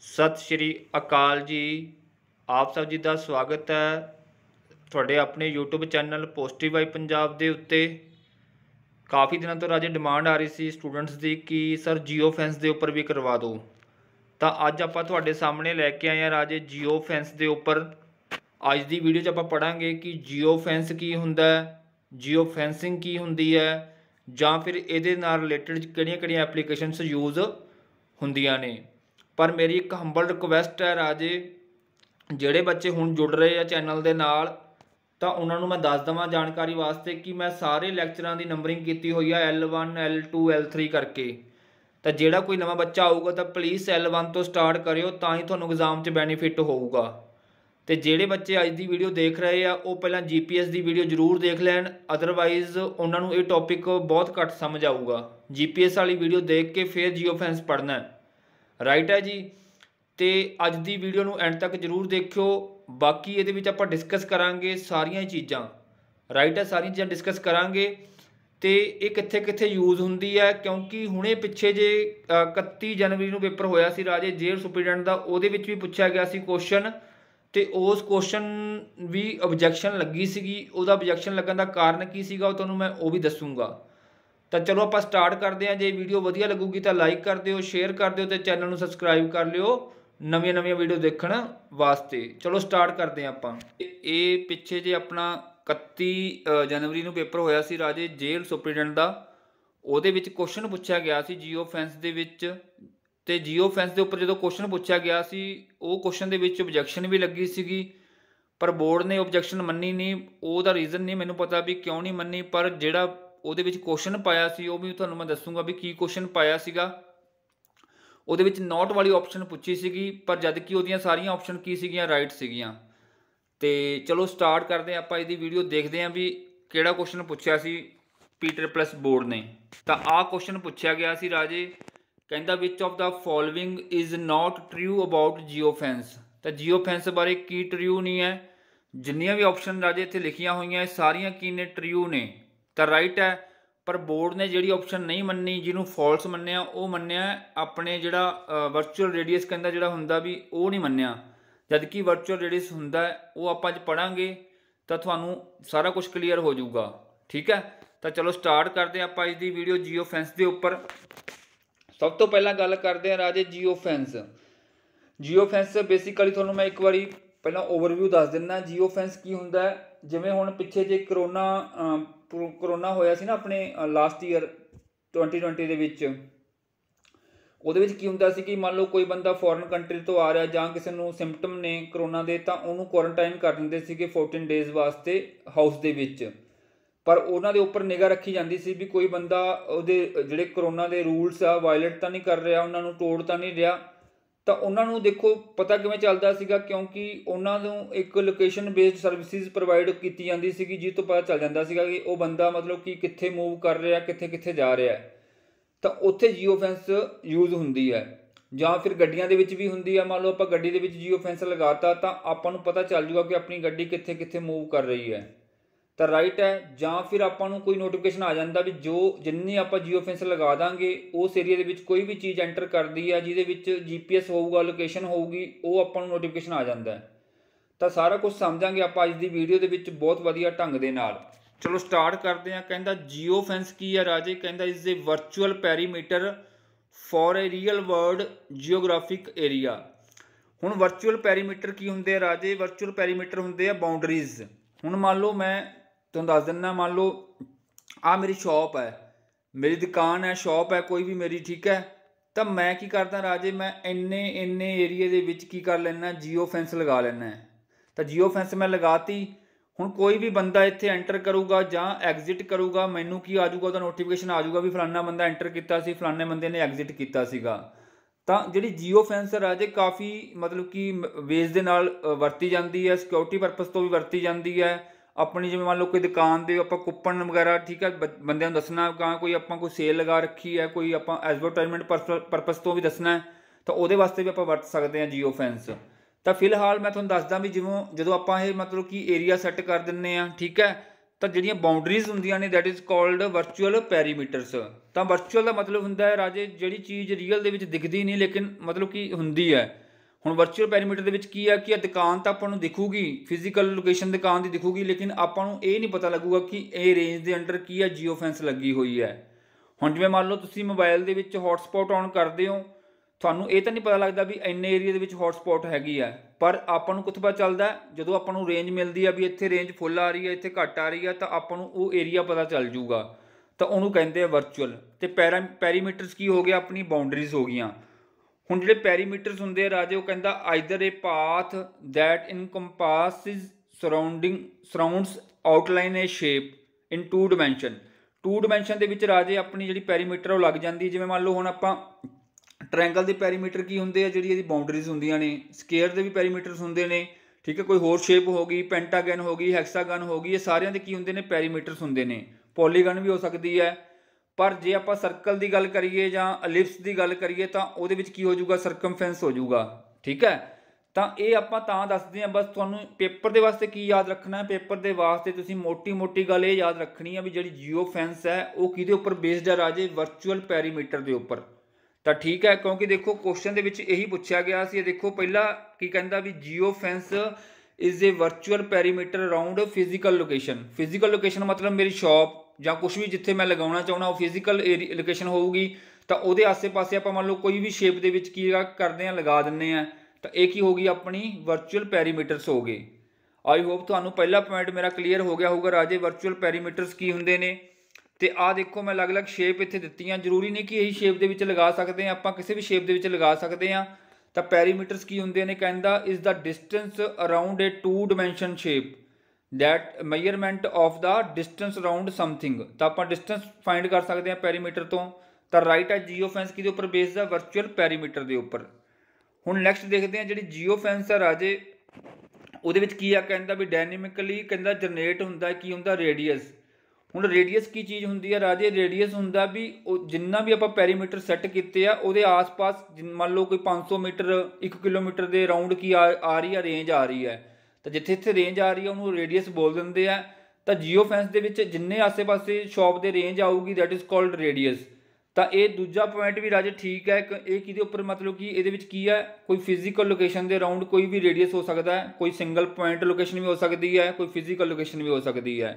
ਸਤਿ ਸ਼੍ਰੀ ਅਕਾਲ ਜੀ ਆਪ ਸਭ ਜੀ ਦਾ ਸਵਾਗਤ ਹੈ ਤੁਹਾਡੇ ਆਪਣੇ YouTube channel positive Y Punjab ਦੇ ਉੱਤੇ ਕਾਫੀ ਦਿਨਾਂ ਤੋਂ ਰਾਜੇ ਡਿਮਾਂਡ ਆ ਰਹੀ ਸੀ ਸਟੂਡੈਂਟਸ ਦੀ ਕਿ ਸਰ ਜੀਓ ਫੈਂਸ ਦੇ ਉੱਪਰ ਵੀ ਕਰਵਾ ਦਿਓ ਤਾਂ ਅੱਜ ਆਪਾਂ ਤੁਹਾਡੇ ਸਾਹਮਣੇ ਲੈ ਕੇ ਆਏ ਆ ਰਾਜੇ ਜੀਓ ਫੈਂਸ ਦੇ ਉੱਪਰ ਅੱਜ ਦੀ ਵੀਡੀਓ 'ਚ ਆਪਾਂ ਪੜਾਂਗੇ ਕਿ ਜੀਓ ਫੈਂਸ ਕੀ ਹੁੰਦਾ ਹੈ ਜੀਓ ਫੈਂਸਿੰਗ ਕੀ ਹੁੰਦੀ ਹੈ ਜਾਂ ਫਿਰ ਇਹਦੇ ਨਾਲ ਰਿਲੇਟਡ ਕਿਹੜੀਆਂ-ਕਿਹੜੀਆਂ ਐਪਲੀਕੇਸ਼ਨਸ ਯੂਜ਼ ਹੁੰਦੀਆਂ ਨੇ ਪਰ ਮੇਰੀ ਇੱਕ ਹੰਬਲ ਰਿਕਵੈਸਟ ਹੈ ਰਾਜੇ ਜਿਹੜੇ ਬੱਚੇ ਹੁਣ ਜੁੜ ਰਹੇ ਆ ਚੈਨਲ ਦੇ ਨਾਲ ਤਾਂ ਉਹਨਾਂ ਨੂੰ ਮੈਂ ਦੱਸ ਦਵਾਂ ਜਾਣਕਾਰੀ ਵਾਸਤੇ ਕਿ ਮੈਂ ਸਾਰੇ ਲੈਕਚਰਾਂ ਦੀ ਨੰਬਰਿੰਗ ਕੀਤੀ ਹੋਈ ਆ L1 L2 L3 ਕਰਕੇ ਤਾਂ ਜਿਹੜਾ ਕੋਈ ਨਵਾਂ ਬੱਚਾ ਆਊਗਾ ਤਾਂ ਪਲੀਜ਼ L1 ਤੋਂ ਸਟਾਰਟ ਕਰਿਓ ਤਾਂ ਹੀ ਤੁਹਾਨੂੰ ਐਗਜ਼ਾਮ 'ਚ ਬੈਨੀਫਿਟ ਹੋਊਗਾ ਤੇ ਜਿਹੜੇ ਬੱਚੇ ਅੱਜ ਦੀ ਵੀਡੀਓ ਦੇਖ ਰਹੇ ਆ ਉਹ ਪਹਿਲਾਂ GPS ਦੀ ਵੀਡੀਓ ਜ਼ਰੂਰ ਦੇਖ ਲੈਣ ਅਦਰਵਾਈਜ਼ ਉਹਨਾਂ ਨੂੰ ਇਹ ਟੌਪਿਕ ਬਹੁਤ ਘੱਟ ਸਮਝ ਆਊਗਾ GPS ਵਾਲੀ ਵੀਡੀਓ ਦੇਖ ਕੇ ਫਿਰ ਜੀਓਫੈਂਸ ਪੜ੍ਹਨਾ ਰਾਈਟ ਹੈ ਜੀ ਤੇ ਅੱਜ ਦੀ ਵੀਡੀਓ ਨੂੰ ਐਂਡ ਤੱਕ ਜਰੂਰ ਦੇਖਿਓ ਬਾਕੀ ਇਹਦੇ ਵਿੱਚ ਆਪਾਂ ਡਿਸਕਸ ਕਰਾਂਗੇ ਸਾਰੀਆਂ ਚੀਜ਼ਾਂ ਰਾਈਟ ਹੈ ਸਾਰੀਆਂ ਚੀਜ਼ਾਂ ਡਿਸਕਸ ਕਰਾਂਗੇ ਤੇ ਇਹ ਕਿੱਥੇ ਕਿੱਥੇ ਯੂਜ਼ ਹੁੰਦੀ ਹੈ ਕਿਉਂਕਿ ਹੁਣੇ ਪਿੱਛੇ ਜੇ 31 ਜਨਵਰੀ ਨੂੰ ਪੇਪਰ ਹੋਇਆ ਸੀ ਰਾਜੇ ਜੇਲ੍ਹ ਸੁਪਰੀਡੈਂਟ ਦਾ ਉਹਦੇ ਵਿੱਚ ਵੀ ਪੁੱਛਿਆ ਗਿਆ ਸੀ ਕੁਐਸਚਨ ਤੇ ਉਸ ਕੁਐਸਚਨ ਵੀ ਆਬਜੈਕਸ਼ਨ ਲੱਗੀ ਸੀਗੀ ਉਹਦਾ ਆਬਜੈਕਸ਼ਨ ਲੱਗਣ ਦਾ ਕਾਰਨ ਕੀ ਸੀਗਾ ਉਹ ਤੁਹਾਨੂੰ ਮੈਂ ਉਹ ਵੀ ਦੱਸੂਗਾ ਤਾਂ ਚਲੋ ਆਪਾਂ ਸਟਾਰਟ ਕਰਦੇ ਹਾਂ ਜੇ ਵੀਡੀਓ ਵਧੀਆ ਲੱਗੂਗੀ ਤਾਂ ਲਾਈਕ ਕਰ ਦਿਓ ਸ਼ੇਅਰ ਕਰ ਦਿਓ ਤੇ ਚੈਨਲ ਨੂੰ ਸਬਸਕ੍ਰਾਈਬ ਕਰ ਲਿਓ ਨਵੀਆਂ ਨਵੀਆਂ ਵੀਡੀਓ ਦੇਖਣ ਵਾਸਤੇ ਚਲੋ ਸਟਾਰਟ ਕਰਦੇ ਹਾਂ ਆਪਾਂ ਇਹ ਪਿੱਛੇ ਜੇ ਆਪਣਾ 31 ਜਨਵਰੀ ਨੂੰ ਪੇਪਰ ਹੋਇਆ ਸੀ ਰਾਜੇ ਜੇਲ੍ਹ ਸੁਪਰੀਡੈਂਟ ਦਾ ਉਹਦੇ ਵਿੱਚ ਕੁਐਸਚਨ ਪੁੱਛਿਆ ਗਿਆ ਸੀ ਜੀਓ ਫੈਂਸ ਦੇ ਵਿੱਚ ਤੇ ਜੀਓ ਫੈਂਸ ਦੇ ਉੱਪਰ ਜਦੋਂ ਕੁਐਸਚਨ ਪੁੱਛਿਆ ਗਿਆ ਸੀ ਉਹ ਕੁਐਸਚਨ ਦੇ ਵਿੱਚ ਆਬਜੈਕਸ਼ਨ ਵੀ ਲੱਗੀ ਸੀਗੀ ਪਰ ਬੋਰਡ ਨੇ ਆਬਜੈਕਸ਼ਨ ਮੰਨੀ ਨਹੀਂ ਉਹਦਾ ਰੀਜ਼ਨ ਨਹੀਂ ਮੈਨੂੰ ਪਤਾ ਵੀ ਕਿਉਂ ਨਹੀਂ ਮੰਨੀ ਪਰ ਜਿਹੜਾ ਉਹਦੇ ਵਿੱਚ ਕੁਐਸਚਨ ਪਾਇਆ ਸੀ ਉਹ ਵੀ ਤੁਹਾਨੂੰ ਮੈਂ ਦੱਸੂਗਾ ਵੀ ਕੀ ਕੁਐਸਚਨ ਪਾਇਆ ਸੀਗਾ ਉਹਦੇ ਵਿੱਚ ਨੋਟ ਵਾਲੀ ਆਪਸ਼ਨ ਪੁੱਛੀ ਸੀਗੀ ਪਰ ਜਦ ਕਿ ਉਹਦੀਆਂ ਸਾਰੀਆਂ ਆਪਸ਼ਨ ਕੀ ਸੀਗੀਆਂ ਰਾਈਟ ਸੀਗੀਆਂ ਤੇ ਚਲੋ ਸਟਾਰਟ ਕਰਦੇ ਆਪਾਂ ਇਹਦੀ ਵੀਡੀਓ ਦੇਖਦੇ ਆਂ ਵੀ ਕਿਹੜਾ ਕੁਐਸਚਨ ਪੁੱਛਿਆ ਸੀ ਪੀਟਰ ਪਲੱਸ ਬੋਰਡ ਨੇ ਤਾਂ ਆਹ ਕੁਐਸਚਨ ਪੁੱਛਿਆ ਗਿਆ ਸੀ ਰਾਜੇ ਕਹਿੰਦਾ which of the following is not true about geofence ਤਾਂ ਜੀਓਫੈਂਸ ਬਾਰੇ ਕੀ ਟਰੂ ਨਹੀਂ ਹੈ ਜਿੰਨੀਆਂ ਵੀ ਆਪਸ਼ਨ ਰਾਜੇ ਇੱਥੇ ਲਿਖੀਆਂ ਹੋਈਆਂ ਇਹ ਸਾਰੀਆਂ ਕੀ ਨੇ ਟਰੂ ਨੇ ਤਾਂ ਰਾਈਟ ਹੈ ਪਰ ਬੋਰਡ ਨੇ ਜਿਹੜੀ ਆਪਸ਼ਨ ਨਹੀਂ ਮੰਨੀ ਜਿਹਨੂੰ ਫਾਲਸ ਮੰਨਿਆ ਉਹ ਮੰਨਿਆ ਆਪਣੇ ਜਿਹੜਾ ਵਰਚੁਅਲ ਰੇਡੀਅਸ ਕਹਿੰਦਾ ਜਿਹੜਾ ਹੁੰਦਾ ਵੀ ਉਹ ਨਹੀਂ ਮੰਨਿਆ ਜਦਕਿ ਵਰਚੁਅਲ ਰੇਡੀਅਸ ਹੁੰਦਾ ਉਹ ਆਪਾਂ ਅੱਜ ਪੜਾਂਗੇ ਤਾਂ ਤੁਹਾਨੂੰ ਸਾਰਾ ਕੁਝ ਕਲੀਅਰ ਹੋ ਜਾਊਗਾ ਠੀਕ ਹੈ ਤਾਂ ਚਲੋ ਸਟਾਰਟ ਕਰਦੇ ਆਪਾਂ ਅੱਜ ਦੀ ਵੀਡੀਓ ਜੀਓ ਫੈਂਸ ਦੇ ਉੱਪਰ ਸਭ ਤੋਂ ਪਹਿਲਾਂ ਗੱਲ ਕਰਦੇ ਆ ਰਾਜੇ geofence geofence basically ਤੁਹਾਨੂੰ ਮੈਂ ਇੱਕ ਵਾਰੀ ਪਹਿਲਾਂ ਓਵਰਵਿਊ ਦੱਸ ਦਿੰਦਾ ਜੀਓ ਫੈਂਸ ਕੀ ਹੁੰਦਾ ਜਿਵੇਂ ਹੁਣ ਪਿੱਛੇ ਜੇ ਕਰੋਨਾ ਕਰੋਨਾ ਹੋਇਆ ਸੀ ਨਾ ਆਪਣੇ ਲਾਸਟ ਈਅਰ 2020 ਦੇ ਵਿੱਚ ਉਹਦੇ ਵਿੱਚ ਕੀ ਹੁੰਦਾ ਸੀ ਕਿ ਮੰਨ ਲਓ ਕੋਈ ਬੰਦਾ ਫੋਰਨ ਕੰਟਰੀ ਤੋਂ ਆ ਰਿਹਾ ਜਾਂ ਕਿਸੇ ਨੂੰ ਸਿੰਪਟਮ ਨੇ ਕਰੋਨਾ ਦੇ ਤਾਂ ਉਹਨੂੰ ਕੁਆਰੰਟਾਈਨ ਕਰ ਦਿੰਦੇ ਸੀਗੇ 14 ਡੇਜ਼ ਵਾਸਤੇ ਹਾਊਸ ਦੇ ਵਿੱਚ ਪਰ ਉਹਨਾਂ ਦੇ ਉੱਪਰ ਨਿਗਾ ਰੱਖੀ ਜਾਂਦੀ ਸੀ ਵੀ ਕੋਈ ਬੰਦਾ ਉਹਦੇ ਜਿਹੜੇ ਕਰੋਨਾ ਦੇ ਰੂਲਸ ਆ ਵਾਇਲਟ ਤਾਂ ਨਹੀਂ ਕਰ ਰਿਹਾ ਉਹਨਾਂ ਨੂੰ ਤੋੜ ਤਾਂ ਨਹੀਂ ਰਿਹਾ ਤਾਂ ਉਹਨਾਂ ਨੂੰ ਦੇਖੋ ਪਤਾ ਕਿਵੇਂ ਚੱਲਦਾ ਸੀਗਾ ਕਿਉਂਕਿ ਉਹਨਾਂ ਨੂੰ ਇੱਕ ਲੋਕੇਸ਼ਨ ਬੇਸਡ ਸਰਵਿਸਿਜ਼ ਪ੍ਰੋਵਾਈਡ ਕੀਤੀ ਜਾਂਦੀ ਸੀਗੀ ਜਿਸ ਤੋਂ ਪਤਾ ਚੱਲ ਜਾਂਦਾ ਸੀਗਾ ਕਿ ਉਹ ਬੰਦਾ ਮਤਲਬ ਕਿ ਕਿੱਥੇ ਮੂਵ ਕਰ ਰਿਹਾ ਕਿੱਥੇ ਕਿੱਥੇ ਜਾ ਰਿਹਾ ਤਾਂ ਉੱਥੇ ਜੀਓ ਫੈਂਸ ਯੂਜ਼ ਹੁੰਦੀ ਹੈ ਜਾਂ ਫਿਰ ਗੱਡੀਆਂ ਦੇ ਵਿੱਚ ਵੀ ਹੁੰਦੀ ਹੈ ਮੰਨ ਲਓ ਆਪਾਂ ਗੱਡੀ ਦੇ ਵਿੱਚ ਜੀਓ ਫੈਂਸ ਲਗਾਤਾ ਤਾਂ ਆਪਾਂ ਨੂੰ ਪਤਾ ਚੱਲ ਜੂਗਾ ਕਿ ਆਪਣੀ ਗੱਡੀ ਕਿੱਥੇ ਕਿੱਥੇ ਮੂਵ ਕਰ ਰਹੀ ਹੈ ਤਾਂ ਰਾਈਟ ਹੈ ਜਾਂ ਫਿਰ ਆਪਾਂ ਨੂੰ ਕੋਈ ਨੋਟੀਫਿਕੇਸ਼ਨ ਆ ਜਾਂਦਾ ਵੀ ਜੋ ਜਿੰਨੇ ਆਪਾਂ ਜੀਓ ਫੈਂਸ ਲਗਾ ਦਾਂਗੇ ਉਸ ਏਰੀਆ ਦੇ ਵਿੱਚ ਕੋਈ ਵੀ ਚੀਜ਼ ਐਂਟਰ ਕਰਦੀ ਆ ਜਿਹਦੇ ਵਿੱਚ ਜੀਪੀਐਸ ਹੋਊਗਾ ਲੋਕੇਸ਼ਨ ਹੋਊਗੀ ਉਹ ਆਪਾਂ ਨੂੰ ਨੋਟੀਫਿਕੇਸ਼ਨ ਆ ਜਾਂਦਾ ਤਾਂ ਸਾਰਾ ਕੁਝ ਸਮਝਾਂਗੇ ਆਪਾਂ ਅੱਜ ਦੀ ਵੀਡੀਓ ਦੇ ਵਿੱਚ ਬਹੁਤ ਵਧੀਆ ਢੰਗ ਦੇ ਨਾਲ ਚਲੋ ਸਟਾਰਟ ਕਰਦੇ ਹਾਂ ਕਹਿੰਦਾ ਜੀਓ ਫੈਂਸ ਕੀ ਆ ਰਾਜੇ ਕਹਿੰਦਾ is a virtual perimeter for a real world geographic area ਹੁਣ ਵਰਚੁਅਲ ਪੈਰੀਮੀਟਰ ਕੀ ਹੁੰਦੇ ਆ ਰਾਜੇ ਵਰਚੁਅਲ ਪੈਰੀਮੀਟਰ ਹੁੰਦੇ ਆ ਬਾਉਂਡਰੀਜ਼ ਹੁਣ ਮੰਨ ਲਓ ਮੈਂ ਤੁਹਾਨੂੰ ਦੱਸ ਦਿੰਦਾ ਮੰਨ ਲਓ ਆ ਮੇਰੀ ਸ਼ਾਪ ਹੈ ਮੇਰੀ ਦੁਕਾਨ ਹੈ ਸ਼ਾਪ ਹੈ ਕੋਈ ਵੀ ਮੇਰੀ ਠੀਕ ਹੈ ਤਾਂ ਮੈਂ ਕੀ ਕਰਦਾ ਰਾਜੇ ਮੈਂ ਇੰਨੇ ਇੰਨੇ ਏਰੀਆ ਦੇ ਵਿੱਚ ਕੀ ਕਰ ਲੈਣਾ ਜੀਓ ਫੈਂਸ ਲਗਾ ਲੈਣਾ ਤਾਂ ਜੀਓ ਫੈਂਸ ਮੈਂ ਲਗਾਤੀ ਹੁਣ ਕੋਈ ਵੀ ਬੰਦਾ ਇੱਥੇ ਐਂਟਰ ਕਰੂਗਾ ਜਾਂ ਐਗਜ਼ਿਟ ਕਰੂਗਾ ਮੈਨੂੰ ਕੀ ਆਜੂਗਾ ਉਹਦਾ ਨੋਟੀਫਿਕੇਸ਼ਨ ਆਜੂਗਾ ਵੀ ਫਲਾਨਾ ਬੰਦਾ ਐਂਟਰ ਕੀਤਾ ਸੀ ਫਲਾਨੇ ਬੰਦੇ ਨੇ ਐਗਜ਼ਿਟ ਕੀਤਾ ਸੀਗਾ ਤਾਂ ਜਿਹੜੀ ਜੀਓ ਫੈਂਸ ਰਾਜੇ ਕਾਫੀ ਮਤਲਬ ਕਿ ਵੇਸ ਦੇ ਨਾਲ ਵਰਤੀ ਜਾਂਦੀ ਹੈ ਸਿਕਿਉਰਿਟੀ ਪਰਪਸ ਤੋਂ ਵੀ ਵਰਤੀ ਜਾਂਦੀ ਹੈ ਆਪਣੀ ਜਿਵੇਂ ਮੰਨ ਲਓ ਕੋਈ ਦੁਕਾਨ ਦੇ ਆਪਾਂ ਕੁਪਨ ਵਗੈਰਾ ਠੀਕ ਹੈ ਬੰਦਿਆਂ ਨੂੰ ਦੱਸਣਾ ਕਾਂ ਕੋਈ ਆਪਾਂ ਕੋਈ ਸੇਲ ਲਗਾ ਰੱਖੀ ਹੈ ਕੋਈ ਆਪਾਂ ਐਡਵਰਟਾਈਜ਼ਮੈਂਟ ਪਰਪਸ ਤੋਂ ਵੀ ਦੱਸਣਾ ਤਾਂ ਉਹਦੇ ਵਾਸਤੇ ਵੀ ਆਪਾਂ ਵਰਤ ਸਕਦੇ ਹਾਂ ਜੀਓ ਫੈਂਸ ਤਾਂ ਫਿਲਹਾਲ ਮੈਂ ਤੁਹਾਨੂੰ ਦੱਸਦਾ ਵੀ ਜਿਵੇਂ ਜਦੋਂ ਆਪਾਂ ਇਹ ਮਤਲਬ ਕਿ ਏਰੀਆ ਸੈੱਟ ਕਰ ਦਿੰਨੇ ਆ ਠੀਕ ਹੈ ਤਾਂ ਜਿਹੜੀਆਂ ਬਾਉਂਡਰੀਜ਼ ਹੁੰਦੀਆਂ ਨੇ that is called virtual perimeters ਤਾਂ ਵਰਚੁਅਲ ਦਾ ਮਤਲਬ ਹੁੰਦਾ ਹੈ ਰਾਜੇ ਜਿਹੜੀ ਚੀਜ਼ ਰੀਅਲ ਦੇ ਵਿੱਚ ਦਿਖਦੀ ਨਹੀਂ ਲੇਕਿਨ ਮਤਲਬ ਕਿ ਹੁੰਦੀ ਹੈ ਹੁਣ ਵਰਚੁਅਲ ਪੈਰੀਮੀਟਰ ਦੇ ਵਿੱਚ ਕੀ ਆ ਕਿ ਇਹ ਦੁਕਾਨ ਤਾਂ ਆਪਾਂ ਨੂੰ ਦਿਖੂਗੀ ਫਿਜ਼ੀਕਲ ਲੋਕੇਸ਼ਨ ਦੁਕਾਨ ਦੀ ਦਿਖੂਗੀ ਲੇਕਿਨ ਆਪਾਂ ਨੂੰ ਇਹ ਨਹੀਂ ਪਤਾ ਲੱਗੂਗਾ ਕਿ ਇਹ ਰੇਂਜ ਦੇ ਅੰਡਰ ਕੀ ਆ ਜੀਓ ਫੈਂਸ ਲੱਗੀ ਹੋਈ ਹੈ ਹੁਣ ਜਿਵੇਂ ਮੰਨ ਲਓ ਤੁਸੀਂ ਮੋਬਾਈਲ ਦੇ ਵਿੱਚ ਹੌਟਸਪੌਟ ਔਨ ਕਰਦੇ ਹੋ ਤੁਹਾਨੂੰ ਇਹ ਤਾਂ ਨਹੀਂ ਪਤਾ ਲੱਗਦਾ ਵੀ ਇੰਨੇ ਏਰੀਆ ਦੇ ਵਿੱਚ ਹੌਟਸਪੌਟ ਹੈਗੀ ਆ ਪਰ ਆਪਾਂ ਨੂੰ ਕਿਤਬਾ ਚੱਲਦਾ ਜਦੋਂ ਆਪਾਂ ਨੂੰ ਰੇਂਜ ਮਿਲਦੀ ਆ ਵੀ ਇੱਥੇ ਰੇਂਜ ਫੁੱਲ ਆ ਰਹੀ ਆ ਇੱਥੇ ਘੱਟ ਆ ਰਹੀ ਆ ਤਾਂ ਆਪਾਂ ਨੂੰ ਉਹ ਏਰੀਆ ਪਤਾ ਚੱਲ ਜੂਗਾ ਤਾਂ ਉਹਨੂੰ ਕਹਿੰਦੇ ਆ ਵਰਚੁਅਲ ਤੇ ਪੈਰੀਮੀਟਰਸ ਕੀ ਹੋ ਗਿਆ ਆਪਣੀ ਬਾਉਂਡਰੀਜ਼ ਹੋ ਗਈਆਂ ਹੁਣ ਜਿਹੜੇ ਪੈਰੀਮੀਟਰਸ ਹੁੰਦੇ ਆ ਰਾਜੇ ਉਹ ਕਹਿੰਦਾ either a path that encompasses surrounding surrounds outline a shape in two dimension two dimension ਦੇ ਵਿੱਚ ਰਾਜੇ ਆਪਣੀ ਜਿਹੜੀ ਪੈਰੀਮੀਟਰ ਉਹ ਲੱਗ ਜਾਂਦੀ ਜਿਵੇਂ ਮੰਨ ਲਓ ਹੁਣ ਆਪਾਂ ਟ੍ਰਾਇੰਗਲ ਦੇ ਪੈਰੀਮੀਟਰ ਕੀ ਹੁੰਦੇ ਆ ਜਿਹੜੀ ਇਹਦੀ ਬਾਉਂਡਰੀਜ਼ ਹੁੰਦੀਆਂ ਨੇ ਸਕੁਅਰ ਦੇ ਵੀ ਪੈਰੀਮੀਟਰਸ ਹੁੰਦੇ ਨੇ ਠੀਕ ਹੈ ਕੋਈ ਹੋਰ ਸ਼ੇਪ ਹੋ ਗਈ ਪੈਂਟਾਗਨ ਹੋ ਗਈ ਹੈਕਸਾਗਨ ਹੋ ਗਈ ਇਹ ਸਾਰਿਆਂ ਦੇ ਕੀ ਹੁੰਦੇ ਨੇ ਪੈਰੀਮੀਟਰਸ ਹੁੰਦੇ ਨੇ ਪੋਲੀਗਨ ਵੀ ਹੋ ਸਕਦੀ ਹੈ ਪਰ ਜੇ ਆਪਾਂ ਸਰਕਲ ਦੀ ਗੱਲ ਕਰੀਏ ਜਾਂ ਐਲਿਪਸ ਦੀ ਗੱਲ ਕਰੀਏ ਤਾਂ ਉਹਦੇ ਵਿੱਚ ਕੀ ਹੋ ਜਾਊਗਾ ਸਰਕਮਫੈਂਸ ਹੋ ਜਾਊਗਾ ਠੀਕ ਹੈ ਤਾਂ ਇਹ ਆਪਾਂ ਤਾਂ ਦੱਸਦੇ ਆ ਬਸ ਤੁਹਾਨੂੰ ਪੇਪਰ ਦੇ ਵਾਸਤੇ ਕੀ ਯਾਦ ਰੱਖਣਾ ਹੈ ਪੇਪਰ ਦੇ ਵਾਸਤੇ ਤੁਸੀਂ ਮੋਟੀ-ਮੋਟੀ ਗੱਲ ਇਹ ਯਾਦ ਰੱਖਣੀ ਹੈ ਵੀ ਜਿਹੜੀ ਜੀਓ ਫੈਂਸ ਹੈ ਉਹ ਕਿਹਦੇ ਉੱਪਰ ਬੇਸਡ ਹੈ ਰਾਜੇ ਵਰਚੁਅਲ ਪੈਰੀਮੀਟਰ ਦੇ ਉੱਪਰ ਤਾਂ ਠੀਕ ਹੈ ਕਿਉਂਕਿ ਦੇਖੋ ਕੁਐਸਚਨ ਦੇ ਵਿੱਚ ਇਹੀ ਪੁੱਛਿਆ ਗਿਆ ਸੀ ਇਹ ਦੇਖੋ ਪਹਿਲਾ ਕੀ ਕਹਿੰਦਾ ਵੀ geofence is a virtual perimeter around physical location physical location ਮਤਲਬ ਮੇਰੀ ਸ਼ਾਪ ਜਾਂ ਕੁਝ ਵੀ ਜਿੱਥੇ ਮੈਂ ਲਗਾਉਣਾ ਚਾਹਣਾ ਉਹ ਫਿਜ਼ੀਕਲ ਲੋਕੇਸ਼ਨ ਹੋਊਗੀ ਤਾਂ ਉਹਦੇ ਆਸੇ-ਪਾਸੇ ਆਪਾਂ ਮੰਨ ਲਓ ਕੋਈ ਵੀ ਸ਼ੇਪ ਦੇ ਵਿੱਚ ਕੀ ਕਰਦੇ ਆ ਲਗਾ ਦਿੰਨੇ ਆ ਤਾਂ ਇਹ ਕੀ ਹੋਗੀ ਆਪਣੀ ਵਰਚੁਅਲ ਪੈਰੀਮੀਟਰਸ ਹੋਗੇ ਆਈ ਹੋਪ ਤੁਹਾਨੂੰ ਪਹਿਲਾ ਪੁਆਇੰਟ ਮੇਰਾ ਕਲੀਅਰ ਹੋ ਗਿਆ ਹੋਊਗਾ ਰਾਜੇ ਵਰਚੁਅਲ ਪੈਰੀਮੀਟਰਸ ਕੀ ਹੁੰਦੇ ਨੇ ਤੇ ਆ ਦੇਖੋ ਮੈਂ ਅਲੱਗ-ਅਲੱਗ ਸ਼ੇਪ ਇੱਥੇ ਦਿੱਤੀਆਂ ਜ਼ਰੂਰੀ ਨਹੀਂ ਕਿ ਇਹੀ ਸ਼ੇਪ ਦੇ ਵਿੱਚ ਲਗਾ ਸਕਦੇ ਆ ਆਪਾਂ ਕਿਸੇ ਵੀ ਸ਼ੇਪ ਦੇ ਵਿੱਚ ਲਗਾ ਸਕਦੇ ਆ ਤਾਂ ਪੈਰੀਮੀਟਰਸ ਕੀ ਹੁੰਦੇ ਨੇ ਕਹਿੰਦਾ is the distance around a two dimension shape that measurement of the distance around something ਤਾਂ ਆਪਾਂ ਡਿਸਟੈਂਸ ਫਾਈਂਡ ਕਰ ਸਕਦੇ ਹਾਂ ਪੈਰੀਮੀਟਰ ਤੋਂ ਤਾਂ ਰਾਈਟ ਹੈ ਜੀਓ ਫੈਂਸ ਕਿਹਦੇ ਉੱਪਰ ਬੇਸਡ ਹੈ ਵਰਚੁਅਲ ਪੈਰੀਮੀਟਰ ਦੇ ਉੱਪਰ ਹੁਣ ਨੈਕਸਟ ਦੇਖਦੇ ਹਾਂ ਜਿਹੜੀ ਜੀਓ ਫੈਂਸ ਹੈ ਰਾਜੇ ਉਹਦੇ ਵਿੱਚ ਕੀ ਆ ਕਹਿੰਦਾ ਵੀ ਡਾਇਨਾਮਿਕਲੀ ਕਹਿੰਦਾ ਜਨਰੇਟ ਹੁੰਦਾ ਕੀ ਹੁੰਦਾ ਰੇਡੀਅਸ ਹੁਣ ਰੇਡੀਅਸ ਕੀ ਚੀਜ਼ ਹੁੰਦੀ ਹੈ ਰਾਜੇ ਰੇਡੀਅਸ ਹੁੰਦਾ ਵੀ ਉਹ ਜਿੰਨਾ ਵੀ ਆਪਾਂ ਪੈਰੀਮੀਟਰ ਸੈੱਟ ਕੀਤੇ ਆ ਉਹਦੇ ਆਸ-ਪਾਸ ਮੰਨ ਲਓ ਕੋਈ 500 ਮੀਟਰ 1 ਕਿਲੋਮੀਟਰ ਦੇ ਅਰਾਊਂਡ ਕੀ ਆ ਰਹੀ ਆ ਰੇਂਜ ਆ ਰਹੀ ਹੈ ਤਾਂ ਜਿੱਥੇ ਜਿੱਥੇ ਰੇਂਜ ਆ ਰਹੀ ਹੈ ਉਹਨੂੰ ਰੇਡੀਅਸ ਬੋਲ ਦਿੰਦੇ ਆ ਤਾਂ ਜੀਓ ਫੈਂਸ ਦੇ ਵਿੱਚ ਜਿੰਨੇ ਆਸੇ-ਪਾਸੇ ਸ਼ਾਪ ਦੇ ਰੇਂਜ ਆਊਗੀ ਥੈਟ ਇਜ਼ ਕਾਲਡ ਰੇਡੀਅਸ ਤਾਂ ਇਹ ਦੂਜਾ ਪੁਆਇੰਟ ਵੀ ਰਾਜੇ ਠੀਕ ਹੈ ਇਹ ਕਿਹਦੇ ਉੱਪਰ ਮਤਲਬ ਕਿ ਇਹਦੇ ਵਿੱਚ ਕੀ ਹੈ ਕੋਈ ਫਿਜ਼ੀਕਲ ਲੋਕੇਸ਼ਨ ਦੇ ਅਰਾਊਂਡ ਕੋਈ ਵੀ ਰੇਡੀਅਸ ਹੋ ਸਕਦਾ ਹੈ ਕੋਈ ਸਿੰਗਲ ਪੁਆਇੰਟ ਲੋਕੇਸ਼ਨ ਵੀ ਹੋ ਸਕਦੀ ਹੈ ਕੋਈ ਫਿਜ਼ੀਕਲ ਲੋਕੇਸ਼ਨ ਵੀ ਹੋ ਸਕਦੀ ਹੈ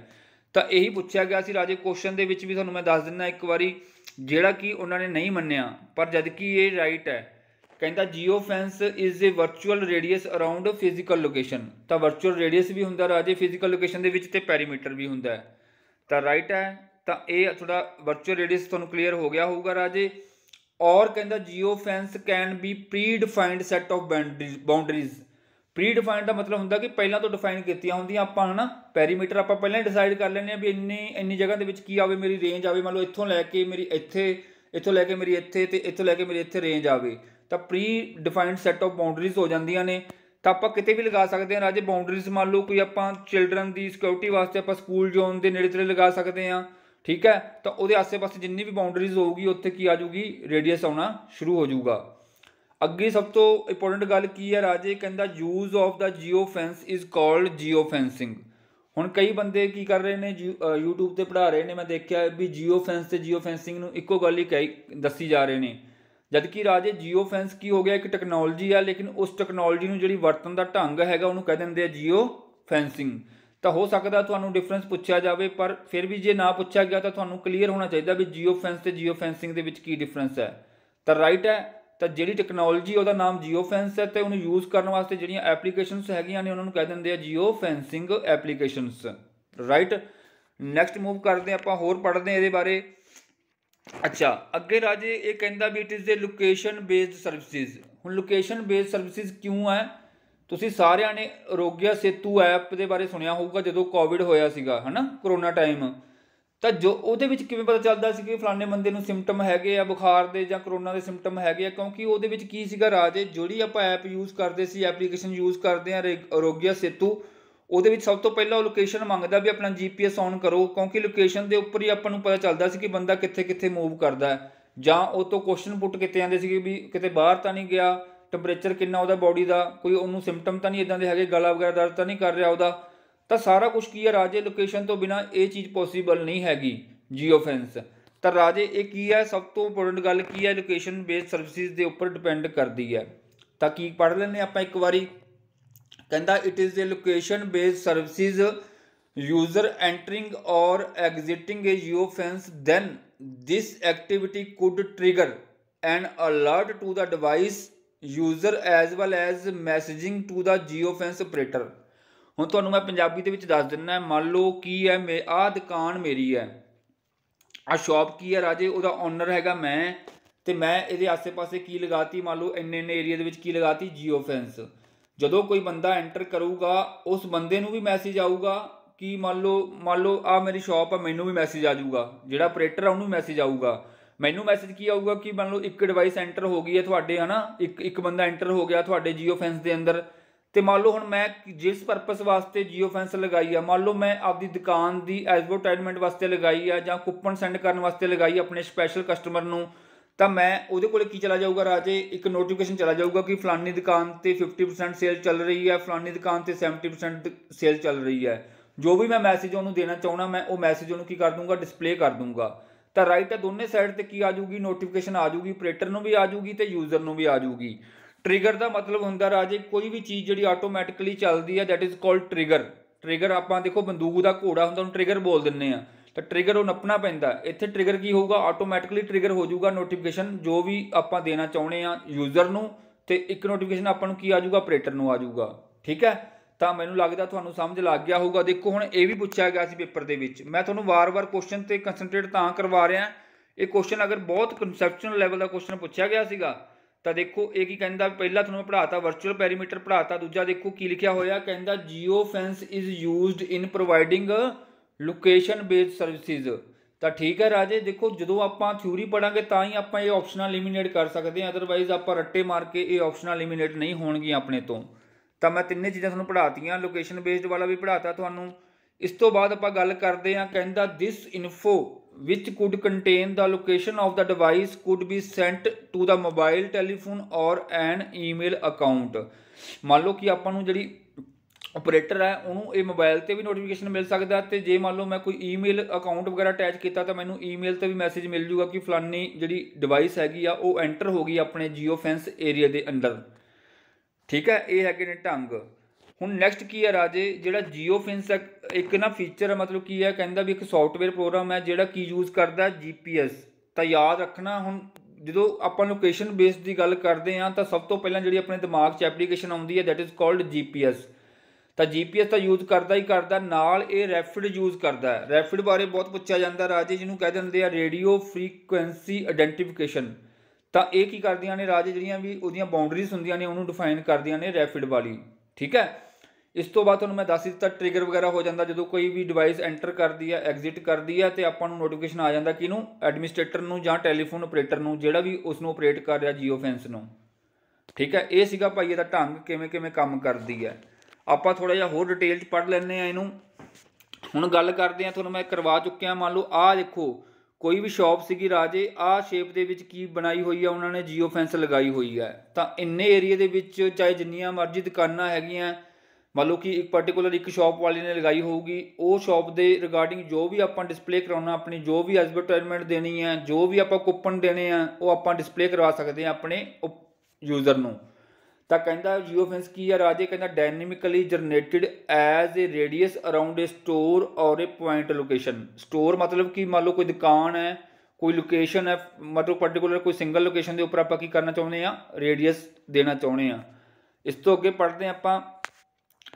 ਤਾਂ ਇਹੀ ਪੁੱਛਿਆ ਗਿਆ ਸੀ ਰਾਜੇ ਕੁਐਸਚਨ ਦੇ ਵਿੱਚ ਵੀ ਤੁਹਾਨੂੰ ਮੈਂ ਦੱਸ ਦਿੰਦਾ ਇੱਕ ਵਾਰੀ ਜਿਹੜਾ ਕਿ ਉਹਨਾਂ ਨੇ ਨਹੀਂ ਮੰਨਿਆ ਪਰ ਜਦ ਕਿ ਇਹ ਰਾਈਟ ਹੈ ਕਹਿੰਦਾ geofence is a virtual radius around physical location ਤਾਂ ਵਰਚੁਅਲ ਰੇਡੀਅਸ ਵੀ ਹੁੰਦਾ ਰਾਜੇ ਫਿਜ਼ੀਕਲ ਲੋਕੇਸ਼ਨ ਦੇ ਵਿੱਚ ਤੇ ਪੈਰੀਮੀਟਰ ਵੀ ਹੁੰਦਾ ਹੈ ਤਾਂ ਰਾਈਟ ਹੈ ਤਾਂ ਇਹ ਥੋੜਾ ਵਰਚੁਅਲ ਰੇਡੀਅਸ ਤੁਹਾਨੂੰ ਕਲੀਅਰ ਹੋ ਗਿਆ ਹੋਊਗਾ ਰਾਜੇ ਔਰ ਕਹਿੰਦਾ geofence can be predefined set of boundaries predefined ਦਾ ਮਤਲਬ ਹੁੰਦਾ ਕਿ ਪਹਿਲਾਂ ਤੋਂ ਡਿਫਾਈਨ ਕੀਤੀਆਂ ਹੁੰਦੀਆਂ ਆਪਾਂ ਹਨਾ ਪੈਰੀਮੀਟਰ ਆਪਾਂ ਪਹਿਲਾਂ ਡਿਸਾਈਡ ਕਰ ਲੈਂਦੇ ਆ ਵੀ ਇੰਨੀ ਇੰਨੀ ਜਗ੍ਹਾ ਦੇ ਵਿੱਚ ਕੀ ਆਵੇ ਮੇਰੀ ਰੇਂਜ ਆਵੇ ਮੰਨ ਲਓ ਇੱਥੋਂ ਲੈ ਕੇ ਮੇਰੀ ਇੱਥੇ ਇੱਥੋਂ ਲੈ ਕੇ ਮੇਰੀ ਇੱਥੇ ਤੇ ਇੱਥੋਂ ਲੈ ਕੇ ਮੇਰੀ ਇੱਥੇ ਰੇਂਜ ਆਵੇ ਤਾਂ predefined set of boundaries ਹੋ ਜਾਂਦੀਆਂ ਨੇ ਤਾਂ ਆਪਾਂ ਕਿਤੇ ਵੀ ਲਗਾ ਸਕਦੇ ਹਾਂ ਰਾਜੇ ਬਾਉਂਡਰੀਜ਼ ਮੰਨ ਲਓ ਕੋਈ ਆਪਾਂ ਚਿਲਡਰਨ ਦੀ ਸਿਕਿਉਰਿਟੀ ਵਾਸਤੇ ਆਪਾਂ ਸਕੂਲ ਜ਼ੋਨ ਦੇ ਨੇੜੇ ਤੇ ਲਗਾ ਸਕਦੇ ਹਾਂ ਠੀਕ ਹੈ ਤਾਂ ਉਹਦੇ ਆਸ-ਪਾਸੇ ਜਿੰਨੀ ਵੀ ਬਾਉਂਡਰੀਜ਼ ਹੋਊਗੀ ਉੱਥੇ ਕੀ ਆ ਜਾਊਗੀ ਰੇਡੀਅਸ ਆਉਣਾ ਸ਼ੁਰੂ ਹੋ ਜਾਊਗਾ ਅੱਗੇ ਸਭ ਤੋਂ ਇੰਪੋਰਟੈਂਟ ਗੱਲ ਕੀ ਹੈ ਰਾਜੇ ਕਹਿੰਦਾ use of the geofence is called geofencing ਹੁਣ ਕਈ ਬੰਦੇ ਕੀ ਕਰ ਰਹੇ ਨੇ YouTube ਤੇ ਪੜਾ ਰਹੇ ਨੇ ਮੈਂ ਦੇਖਿਆ ਵੀ ਜੀਓ ਫੈਂਸ ਤੇ ਜੀਓ ਫੈਂਸਿੰਗ ਨੂੰ ਇੱਕੋ ਗੱਲ ਹੀ ਕਹੀ ਦੱਸੀ ਜਾ ਰਹੇ ਨੇ ਜਦਕਿ ਰਾਜੇ ਜੀਓ ਫੈਂਸ ਕੀ ਹੋ ਗਿਆ ਇੱਕ ਟੈਕਨੋਲੋਜੀ ਆ ਲੇਕਿਨ ਉਸ ਟੈਕਨੋਲੋਜੀ ਨੂੰ ਜਿਹੜੀ ਵਰਤਨ ਦਾ ਢੰਗ ਹੈਗਾ ਉਹਨੂੰ ਕਹਿ ਦਿੰਦੇ ਆ ਜੀਓ ਫੈਂਸਿੰਗ ਤਾਂ ਹੋ ਸਕਦਾ ਤੁਹਾਨੂੰ ਡਿਫਰੈਂਸ ਪੁੱਛਿਆ ਜਾਵੇ ਪਰ ਫਿਰ ਵੀ ਜੇ ਨਾ ਪੁੱਛਿਆ ਗਿਆ ਤਾਂ ਤੁਹਾਨੂੰ ਕਲੀਅਰ ਹੋਣਾ ਚਾਹੀਦਾ ਵੀ ਜੀਓ ਫੈਂਸ ਤੇ ਜੀਓ ਫੈਂਸਿੰਗ ਦੇ ਵਿੱਚ ਕੀ ਡਿਫਰੈਂਸ ਹੈ ਤਾਂ ਰਾਈਟ ਹੈ ਤਾਂ ਜਿਹੜੀ ਟੈਕਨੋਲੋਜੀ ਉਹਦਾ ਨਾਮ ਜੀਓ ਫੈਂਸ ਹੈ ਤੇ ਉਹਨੂੰ ਯੂਜ਼ ਕਰਨ ਵਾਸਤੇ ਜਿਹੜੀਆਂ ਐਪਲੀਕੇਸ਼ਨਸ ਹੈਗੀਆਂ ਨੇ ਉਹਨਾਂ ਨੂੰ ਕਹਿ ਦਿੰਦੇ ਆ geofencing applications right next move ਕਰਦੇ ਆਪਾਂ ਹੋਰ ਪੜ੍ਹਦੇ ਆ ਇਹਦੇ ਬਾਰੇ ਅੱਛਾ ਅੱਗੇ ਰਾਜੇ ਇਹ ਕਹਿੰਦਾ ਵੀ it is the location based services ਹੁਣ ਲੋਕੇਸ਼ਨ ਬੇਸਡ ਸਰਵਿਸਿਜ਼ ਕਿਉਂ ਹੈ ਤੁਸੀਂ ਸਾਰਿਆਂ ਨੇ ਰੋਗਿਆ ਸੇਤੂ ਐਪ ਦੇ ਬਾਰੇ ਸੁਣਿਆ ਹੋਊਗਾ ਜਦੋਂ ਕੋਵਿਡ ਹੋਇਆ ਸੀਗਾ ਹਨਾ ਕਰੋਨਾ ਟਾਈਮ ਤਾਂ ਜੋ ਉਹਦੇ ਵਿੱਚ ਕਿਵੇਂ ਪਤਾ ਚੱਲਦਾ ਸੀ ਕਿ ਫਲਾਣੇ ਬੰਦੇ ਨੂੰ ਸਿੰਪਟਮ ਹੈਗੇ ਆ ਬੁਖਾਰ ਦੇ ਜਾਂ ਕਰੋਨਾ ਦੇ ਸਿੰਪਟਮ ਹੈਗੇ ਆ ਕਿਉਂਕਿ ਉਹਦੇ ਵਿੱਚ ਕੀ ਸੀਗਾ ਰਾਜੇ ਜਿਹੜੀ ਆਪਾਂ ਐਪ ਯੂਜ਼ ਕਰਦੇ ਸੀ ਐਪਲੀਕੇਸ਼ਨ ਯੂਜ਼ ਕਰਦੇ ਆ ਰੋਗਿਆ ਸੇਤੂ ਉਹਦੇ ਵਿੱਚ ਸਭ ਤੋਂ ਪਹਿਲਾਂ ਉਹ ਲੋਕੇਸ਼ਨ ਮੰਗਦਾ ਵੀ ਆਪਣਾ ਜੀਪੀਐਸ ਔਨ ਕਰੋ ਕਿਉਂਕਿ ਲੋਕੇਸ਼ਨ ਦੇ ਉੱਪਰ ਹੀ ਆਪਾਂ ਨੂੰ ਪਤਾ ਚੱਲਦਾ ਸੀ ਕਿ ਬੰਦਾ ਕਿੱਥੇ ਕਿੱਥੇ ਮੂਵ ਕਰਦਾ ਜਾਂ ਉਹ ਤੋਂ ਕੁਐਸਚਨ ਪੁੱਟ ਕੀਤੇ ਜਾਂਦੇ ਸੀ ਵੀ ਕਿਤੇ ਬਾਹਰ ਤਾਂ ਨਹੀਂ ਗਿਆ ਟੈਂਪਰੇਚਰ ਕਿੰਨਾ ਉਹਦਾ ਬਾਡੀ ਦਾ ਕੋਈ ਉਹਨੂੰ ਸਿੰਪਟਮ ਤਾਂ ਨਹੀਂ ਇਦਾਂ ਦੇ ਹੈਗੇ ਗਲਾ ਵਗੈਰਾ ਦਰਦ ਤਾਂ ਨਹੀਂ ਕਰ ਰਿਹਾ ਉਹਦਾ ਤਾਂ ਸਾਰਾ ਕੁਝ ਕੀ ਹੈ ਰਾਜੇ ਲੋਕੇਸ਼ਨ ਤੋਂ ਬਿਨਾ ਇਹ ਚੀਜ਼ ਪੋਸੀਬਲ ਨਹੀਂ ਹੈਗੀ ਜੀਓ ਫੈਂਸ ਤਾਂ ਰਾਜੇ ਇਹ ਕੀ ਹੈ ਸਭ ਤੋਂ ਇੰਪੋਰਟੈਂਟ ਗੱਲ ਕੀ ਹੈ ਲੋਕੇਸ਼ਨ ਬੇਸ ਸਰਵਿਸਿਜ਼ ਦੇ ਉੱਪਰ ਡਿਪੈਂਡ ਕਰਦੀ ਹੈ ਤਾਂ ਕੀ ਪੜ੍ਹ ਲੈਣੇ ਆਪਾਂ ਇੱਕ ਵਾਰੀ ਕਹਿੰਦਾ it is a location base services user entering or exiting a geofence then this activity could trigger an alert to the device user as well as messaging to the geofence operator ਹੁਣ ਤੁਹਾਨੂੰ ਮੈਂ ਪੰਜਾਬੀ ਦੇ ਵਿੱਚ ਦੱਸ ਦਿੰਨਾ ਮੰਨ ਲਓ ਕੀ ਹੈ ਆਹ ਦੁਕਾਨ ਮੇਰੀ ਹੈ ਆ ਸ਼ਾਪ ਕੀ ਹੈ ਰਾਜੇ ਉਹਦਾ ਓਨਰ ਹੈਗਾ ਮੈਂ ਤੇ ਮੈਂ ਇਹਦੇ ਆਸੇ-ਪਾਸੇ ਕੀ ਲਗਾਤੀ ਮੰਨ ਲਓ ਇੰਨੇ-ਇੰਨੇ ਏਰੀਆ ਦੇ ਵਿੱਚ ਕੀ ਲਗਾਤੀ ਜੀਓ ਫੈਂਸ ਜਦੋਂ ਕੋਈ ਬੰਦਾ ਐਂਟਰ ਕਰੂਗਾ ਉਸ ਬੰਦੇ ਨੂੰ ਵੀ ਮੈਸੇਜ ਆਊਗਾ ਕਿ ਮੰਨ ਲਓ ਮੰਨ ਲਓ ਆ ਮੇਰੀ ਸ਼ਾਪ ਆ ਮੈਨੂੰ ਵੀ ਮੈਸੇਜ ਆ ਜਾਊਗਾ ਜਿਹੜਾ ਆਪਰੇਟਰ ਆ ਉਹਨੂੰ ਵੀ ਮੈਸੇਜ ਆਊਗਾ ਮੈਨੂੰ ਮੈਸੇਜ ਕੀ ਆਊਗਾ ਕਿ ਮੰਨ ਲਓ ਇੱਕ ਡਿਵਾਈਸ ਐਂਟਰ ਹੋ ਗਈ ਹੈ ਤੁਹਾਡੇ ਹਨਾ ਇੱਕ ਇੱਕ ਬੰਦਾ ਐਂਟਰ ਹੋ ਗਿਆ ਤੁਹਾਡੇ ਜੀਓ ਫੈਂਸ ਦੇ ਅੰਦਰ ਤੇ ਮੰਨ ਲਓ ਹੁਣ ਮੈਂ ਜਿਸ ਪਰਪਸ ਵਾਸਤੇ ਜੀਓ ਫੈਂਸ ਲਗਾਈ ਆ ਮੰਨ ਲਓ ਮੈਂ ਆਪਦੀ ਦੁਕਾਨ ਦੀ ਐਡਵਰਟਾਈਜ਼ਮੈਂਟ ਵਾਸਤੇ ਲਗਾਈ ਆ ਜਾਂ ਕੂਪਨ ਸੈਂਡ ਕਰਨ ਵਾਸਤੇ ਲਗਾਈ ਆਪਣੇ ਸਪੈਸ਼ਲ ਕਸਟਮਰ ਨੂੰ ਤਾਂ ਮੈਂ ਉਹਦੇ ਕੋਲੇ ਕੀ ਚਲਾ ਜਾਊਗਾ ਰਾਜੇ ਇੱਕ ਨੋਟੀਫਿਕੇਸ਼ਨ ਚਲਾ ਜਾਊਗਾ ਕਿ ਫਲਾਨੀ ਦੁਕਾਨ ਤੇ 50% ਸੇਲ ਚੱਲ ਰਹੀ ਹੈ ਫਲਾਨੀ ਦੁਕਾਨ ਤੇ 70% ਸੇਲ ਚੱਲ ਰਹੀ ਹੈ ਜੋ ਵੀ ਮੈਂ ਮੈਸੇਜ ਉਹਨੂੰ ਦੇਣਾ ਚਾਹਣਾ ਮੈਂ ਉਹ ਮੈਸੇਜ ਉਹਨੂੰ ਕੀ ਕਰ ਦੂੰਗਾ ਡਿਸਪਲੇ ਕਰ ਦੂੰਗਾ ਤਾਂ ਰਾਈਟ ਹੈ ਦੋਨੇ ਸਾਈਡ ਤੇ ਕੀ ਆ ਜੂਗੀ ਨੋਟੀਫਿਕੇਸ਼ਨ ਆ ਜੂਗੀ ਆਪਰੇਟਰ ਨੂੰ ਵੀ ਆ ਜੂਗੀ ਤੇ ਯੂਜ਼ਰ ਨੂੰ ਵੀ ਆ ਜੂਗੀ ਟ੍ਰਿਗਰ ਦਾ ਮਤਲਬ ਹੁੰਦਾ ਰਾਜੇ ਕੋਈ ਵੀ ਚੀਜ਼ ਜਿਹੜੀ ਆਟੋਮੈਟਿਕਲੀ ਚੱਲਦੀ ਹੈ that is called trigger trigger ਆਪਾਂ ਦੇਖੋ ਬੰਦੂਕ ਦਾ ਘੋੜਾ ਹੁੰਦਾ ਉਹਨੂੰ ਟ੍ਰਿਗਰ ਬੋਲ ਦਿੰਨੇ ਆ ਤਾਂ ਟ੍ਰਿਗਰ ਉਹ ਨੱਪਣਾ ਪੈਂਦਾ ਇੱਥੇ ਟ੍ਰਿਗਰ ਕੀ ਹੋਊਗਾ ਆਟੋਮੈਟਿਕਲੀ ਟ੍ਰਿਗਰ ਹੋ ਜਾਊਗਾ ਨੋਟੀਫਿਕੇਸ਼ਨ ਜੋ ਵੀ ਆਪਾਂ ਦੇਣਾ ਚਾਹੁੰਦੇ ਆ ਯੂਜ਼ਰ ਨੂੰ ਤੇ ਇੱਕ ਨੋਟੀਫਿਕੇਸ਼ਨ ਆਪਾਂ ਨੂੰ ਕੀ ਆ ਜਾਊਗਾ ਆਪਰੇਟਰ ਨੂੰ ਆ ਜਾਊਗਾ ਠੀਕ ਹੈ ਤਾਂ ਮੈਨੂੰ ਲੱਗਦਾ ਤੁਹਾਨੂੰ ਸਮਝ ਲੱਗ ਗਿਆ ਹੋਊਗਾ ਦੇਖੋ ਹੁਣ ਇਹ ਵੀ ਪੁੱਛਿਆ ਗਿਆ ਸੀ ਪੇਪਰ ਦੇ ਵਿੱਚ ਮੈਂ ਤੁਹਾਨੂੰ ਵਾਰ-ਵਾਰ ਕੁਐਸਚਨ ਤੇ ਕਨਸੈਂਟਰੇਟ ਤਾਂ ਕਰਵਾ ਰਿਹਾ ਇਹ ਕੁਐਸਚਨ ਅਗਰ ਬਹੁਤ ਕਨਸੈਪਚੁਅਲ ਲੈਵਲ ਦਾ ਕੁਐਸਚਨ ਪੁੱਛਿਆ ਗਿਆ ਸੀਗਾ ਤਾਂ ਦੇਖੋ ਇਹ ਕੀ ਕਹਿੰਦਾ ਪਹਿਲਾ ਤੁਹਾਨੂੰ ਪੜਾਤਾ ਵਰਚੁਅਲ ਪੈਰੀਮੀਟਰ ਪੜਾਤਾ ਦੂਜਾ ਦੇਖੋ ਕੀ ਲਿਖਿਆ ਹੋਇਆ ਕਹਿੰਦਾ geofence is used in providing location based services ਤਾਂ ਠੀਕ ਹੈ ਰਾਜੇ ਦੇਖੋ ਜਦੋਂ ਆਪਾਂ ਥਿਊਰੀ ਪੜਾਂਗੇ ਤਾਂ ਹੀ ਆਪਾਂ ਇਹ ਆਪਸ਼ਨਾਂ ਐਲੀਮੀਨੇਟ ਕਰ ਸਕਦੇ ਹਾਂ ਅਦਰਵਾਈਜ਼ ਆਪਾਂ ਰੱਟੇ ਮਾਰ ਕੇ ਇਹ ਆਪਸ਼ਨਾਂ ਐਲੀਮੀਨੇਟ ਨਹੀਂ ਹੋਣਗੀਆਂ ਆਪਣੇ ਤੋਂ ਤਾਂ ਮੈਂ ਤਿੰਨੇ ਚੀਜ਼ਾਂ ਤੁਹਾਨੂੰ ਪੜਾਤੀਆਂ ਲੋਕੇਸ਼ਨ ਬੇਸਡ ਵਾਲਾ ਵੀ ਪੜਾਤਾ ਤੁਹਾਨੂੰ ਇਸ ਤੋਂ ਬਾਅਦ ਆਪਾਂ ਗੱਲ ਕਰਦੇ ਹਾਂ ਕਹਿੰਦਾ this info which could contain the location of the device could be sent to the mobile telephone or an email account ਮੰਨ ਲਓ ਕਿ ਆਪਾਂ ਨੂੰ ਜਿਹੜੀ ਆਪਰੇਟਰ ਹੈ ਉਹਨੂੰ ਇਹ ਮੋਬਾਈਲ ਤੇ ਵੀ ਨੋਟੀਫਿਕੇਸ਼ਨ ਮਿਲ ਸਕਦਾ ਤੇ ਜੇ ਮੰਨ ਲਓ ਮੈਂ ਕੋਈ ਈਮੇਲ ਅਕਾਊਂਟ ਵਗੈਰਾ ਅਟੈਚ ਕੀਤਾ ਤਾਂ ਮੈਨੂੰ ਈਮੇਲ ਤੇ ਵੀ ਮੈਸੇਜ ਮਿਲ ਜੂਗਾ ਕਿ ਫਲਾਨੀ ਜਿਹੜੀ ਡਿਵਾਈਸ ਹੈਗੀ ਆ ਉਹ ਐਂਟਰ ਹੋ ਗਈ ਆਪਣੇ ਜੀਓ ਫੈਂਸ ਏਰੀਆ ਦੇ ਅੰਦਰ ਠੀਕ ਹੈ ਇਹ ਹੈਗੇ ਨੇ ਢੰਗ ਹੁਣ ਨੈਕਸਟ ਕੀ ਹੈ ਰਾਜੇ ਜਿਹੜਾ ਜੀਓ ਫੈਂਸ ਇੱਕ ਨਾ ਫੀਚਰ ਹੈ ਮਤਲਬ ਕੀ ਹੈ ਕਹਿੰਦਾ ਵੀ ਇੱਕ ਸੌਫਟਵੇਅਰ ਪ੍ਰੋਗਰਾਮ ਹੈ ਜਿਹੜਾ ਕੀ ਯੂਜ਼ ਕਰਦਾ ਜੀਪੀਐਸ ਤਾਂ ਯਾਦ ਰੱਖਣਾ ਹੁਣ ਜਦੋਂ ਆਪਾਂ ਲੋਕੇਸ਼ਨ ਬੇਸ ਦੀ ਗੱਲ ਕਰਦੇ ਆ ਤਾਂ ਸਭ ਤੋਂ ਪਹਿਲਾਂ ਜਿਹੜੀ ਆਪਣੇ ਦਿਮਾਗ 'ਚ ਐਪਲੀਕੇਸ਼ਨ ਆਉਂਦੀ ਹੈ ਥੈਟ ਇਜ਼ ਕਾਲਡ ਜੀਪੀਐਸ ਤਾਂ ਜੀਪੀਐਸ ਤਾਂ ਯੂਜ਼ ਕਰਦਾ ਹੀ ਕਰਦਾ ਨਾਲ ਇਹ ਰੈਫਿਡ ਯੂਜ਼ ਕਰਦਾ ਹੈ ਰੈਫਿਡ ਬਾਰੇ ਬਹੁਤ ਪੁੱਛਿਆ ਜਾਂਦਾ ਰਾਜੇ ਜਿਹਨੂੰ ਕਹਿ ਦਿੰਦੇ ਆ ਰੇਡੀਓ ਫ੍ਰੀਕੁਐਂਸੀ ਆਇਡੈਂਟੀਫਿਕੇਸ਼ਨ ਤਾਂ ਇਹ ਕੀ ਕਰਦੀਆਂ ਨੇ ਰਾਜੇ ਜਿਹੜੀਆਂ ਵੀ ਉਹਦੀਆਂ ਬਾਉਂਡਰੀਜ਼ ਹੁੰਦੀਆਂ ਨੇ ਉਹਨੂੰ ਡਿਫਾਈਨ ਕਰਦੀਆਂ ਨੇ ਰੈਫਿਡ ਵਾਲੀ ਠੀਕ ਹੈ ਇਸ ਤੋਂ ਬਾਅਦ ਤੁਹਾਨੂੰ ਮੈਂ ਦੱਸ ਦਿੱਤਾ ਟ੍ਰਿਗਰ ਵਗੈਰਾ ਹੋ ਜਾਂਦਾ ਜਦੋਂ ਕੋਈ ਵੀ ਡਿਵਾਈਸ ਐਂਟਰ ਕਰਦੀ ਹੈ ਐਗਜ਼ਿਟ ਕਰਦੀ ਹੈ ਤੇ ਆਪਾਂ ਨੂੰ ਨੋਟੀਫਿਕੇਸ਼ਨ ਆ ਜਾਂਦਾ ਕਿਹਨੂੰ ਐਡਮਿਨਿਸਟ੍ਰੇਟਰ ਨੂੰ ਜਾਂ ਟੈਲੀਫੋਨ ਆਪਰੇਟਰ ਨੂੰ ਜਿਹੜਾ ਵੀ ਉਸ ਨੂੰ ਆਪਰੇਟ ਕਰ ਰਿਹਾ ਜੀਓ ਫੈਂਸ ਨੂੰ ਠੀਕ ਹੈ ਇਹ ਸੀਗਾ ਭਾਈ ਇਹਦਾ ਢੰਗ ਕਿਵੇਂ ਕਿਵੇਂ ਕੰਮ ਕਰਦੀ ਹੈ ਆਪਾਂ ਥੋੜਾ ਜਿਹਾ ਹੋਰ ਡਿਟੇਲ ਚ ਪੜ ਲੈਣੇ ਆ ਇਹਨੂੰ ਹੁਣ ਗੱਲ ਕਰਦੇ ਆ ਤੁਹਾਨੂੰ ਮੈਂ ਕਰਵਾ ਚੁੱਕਿਆ ਮੰਨ ਲਓ ਆਹ ਦੇਖੋ ਕੋਈ ਵੀ ਸ਼ਾਪ ਸੀਗੀ ਰਾਜੇ ਆਹ ਸ਼ੇਪ ਦੇ ਵਿੱਚ ਕੀ ਬਣਾਈ ਹੋਈ ਆ ਉਹਨਾਂ ਨੇ ਜੀਓ ਫੈਂਸ ਲਗਾਈ ਹੋਈ ਆ ਤਾਂ ਇੰਨੇ ਏਰੀਆ ਦੇ ਵਿੱਚ ਚਾਹੇ ਜਿੰਨੀਆਂ ਮਰਜ਼ੀ ਦੁਕਾਨਾਂ ਹੈਗੀਆਂ ਮੰਨ ਲਓ ਕਿ ਇੱਕ ਪਾਰਟਿਕੂਲਰ ਇੱਕ ਸ਼ਾਪ ਵਾਲੇ ਨੇ ਲਗਾਈ ਹੋਊਗੀ ਉਹ ਸ਼ਾਪ ਦੇ ਰਿਗਾਰਡਿੰਗ ਜੋ ਵੀ ਆਪਾਂ ਡਿਸਪਲੇ ਕਰਾਉਣਾ ਆਪਣੀ ਜੋ ਵੀ ਐਡਵਰਟਾਈਜ਼ਮੈਂਟ ਦੇਣੀ ਹੈ ਜੋ ਵੀ ਆਪਾਂ ਕੂਪਨ ਦੇਣੇ ਆ ਉਹ ਆਪਾਂ ਡਿਸਪਲੇ ਕਰਵਾ ਸਕਦੇ ਆ ਆਪਣੇ ਯੂਜ਼ਰ ਨੂੰ ਤਾਂ ਕਹਿੰਦਾ ਯੂਐਫਐਨਸ ਕੀ ਆ ਰਾਜੇ ਕਹਿੰਦਾ dynamically generated as a radius around a store or a point location store ਮਤਲਬ ਕਿ ਮੰਨ ਲਓ ਕੋਈ ਦੁਕਾਨ ਹੈ ਕੋਈ ਲੋਕੇਸ਼ਨ ਹੈ ਮਤਲਬ ਪਾਰਟਿਕੂਲਰ ਕੋਈ ਸਿੰਗਲ ਲੋਕੇਸ਼ਨ ਦੇ ਉੱਪਰ ਆਪਾਂ ਕੀ ਕਰਨਾ ਚਾਹੁੰਦੇ ਆ ਰੇਡੀਅਸ ਦੇਣਾ ਚਾਹੁੰਦੇ ਆ ਇਸ ਤੋਂ ਅੱਗੇ ਪੜ੍ਹਦੇ ਆਪਾਂ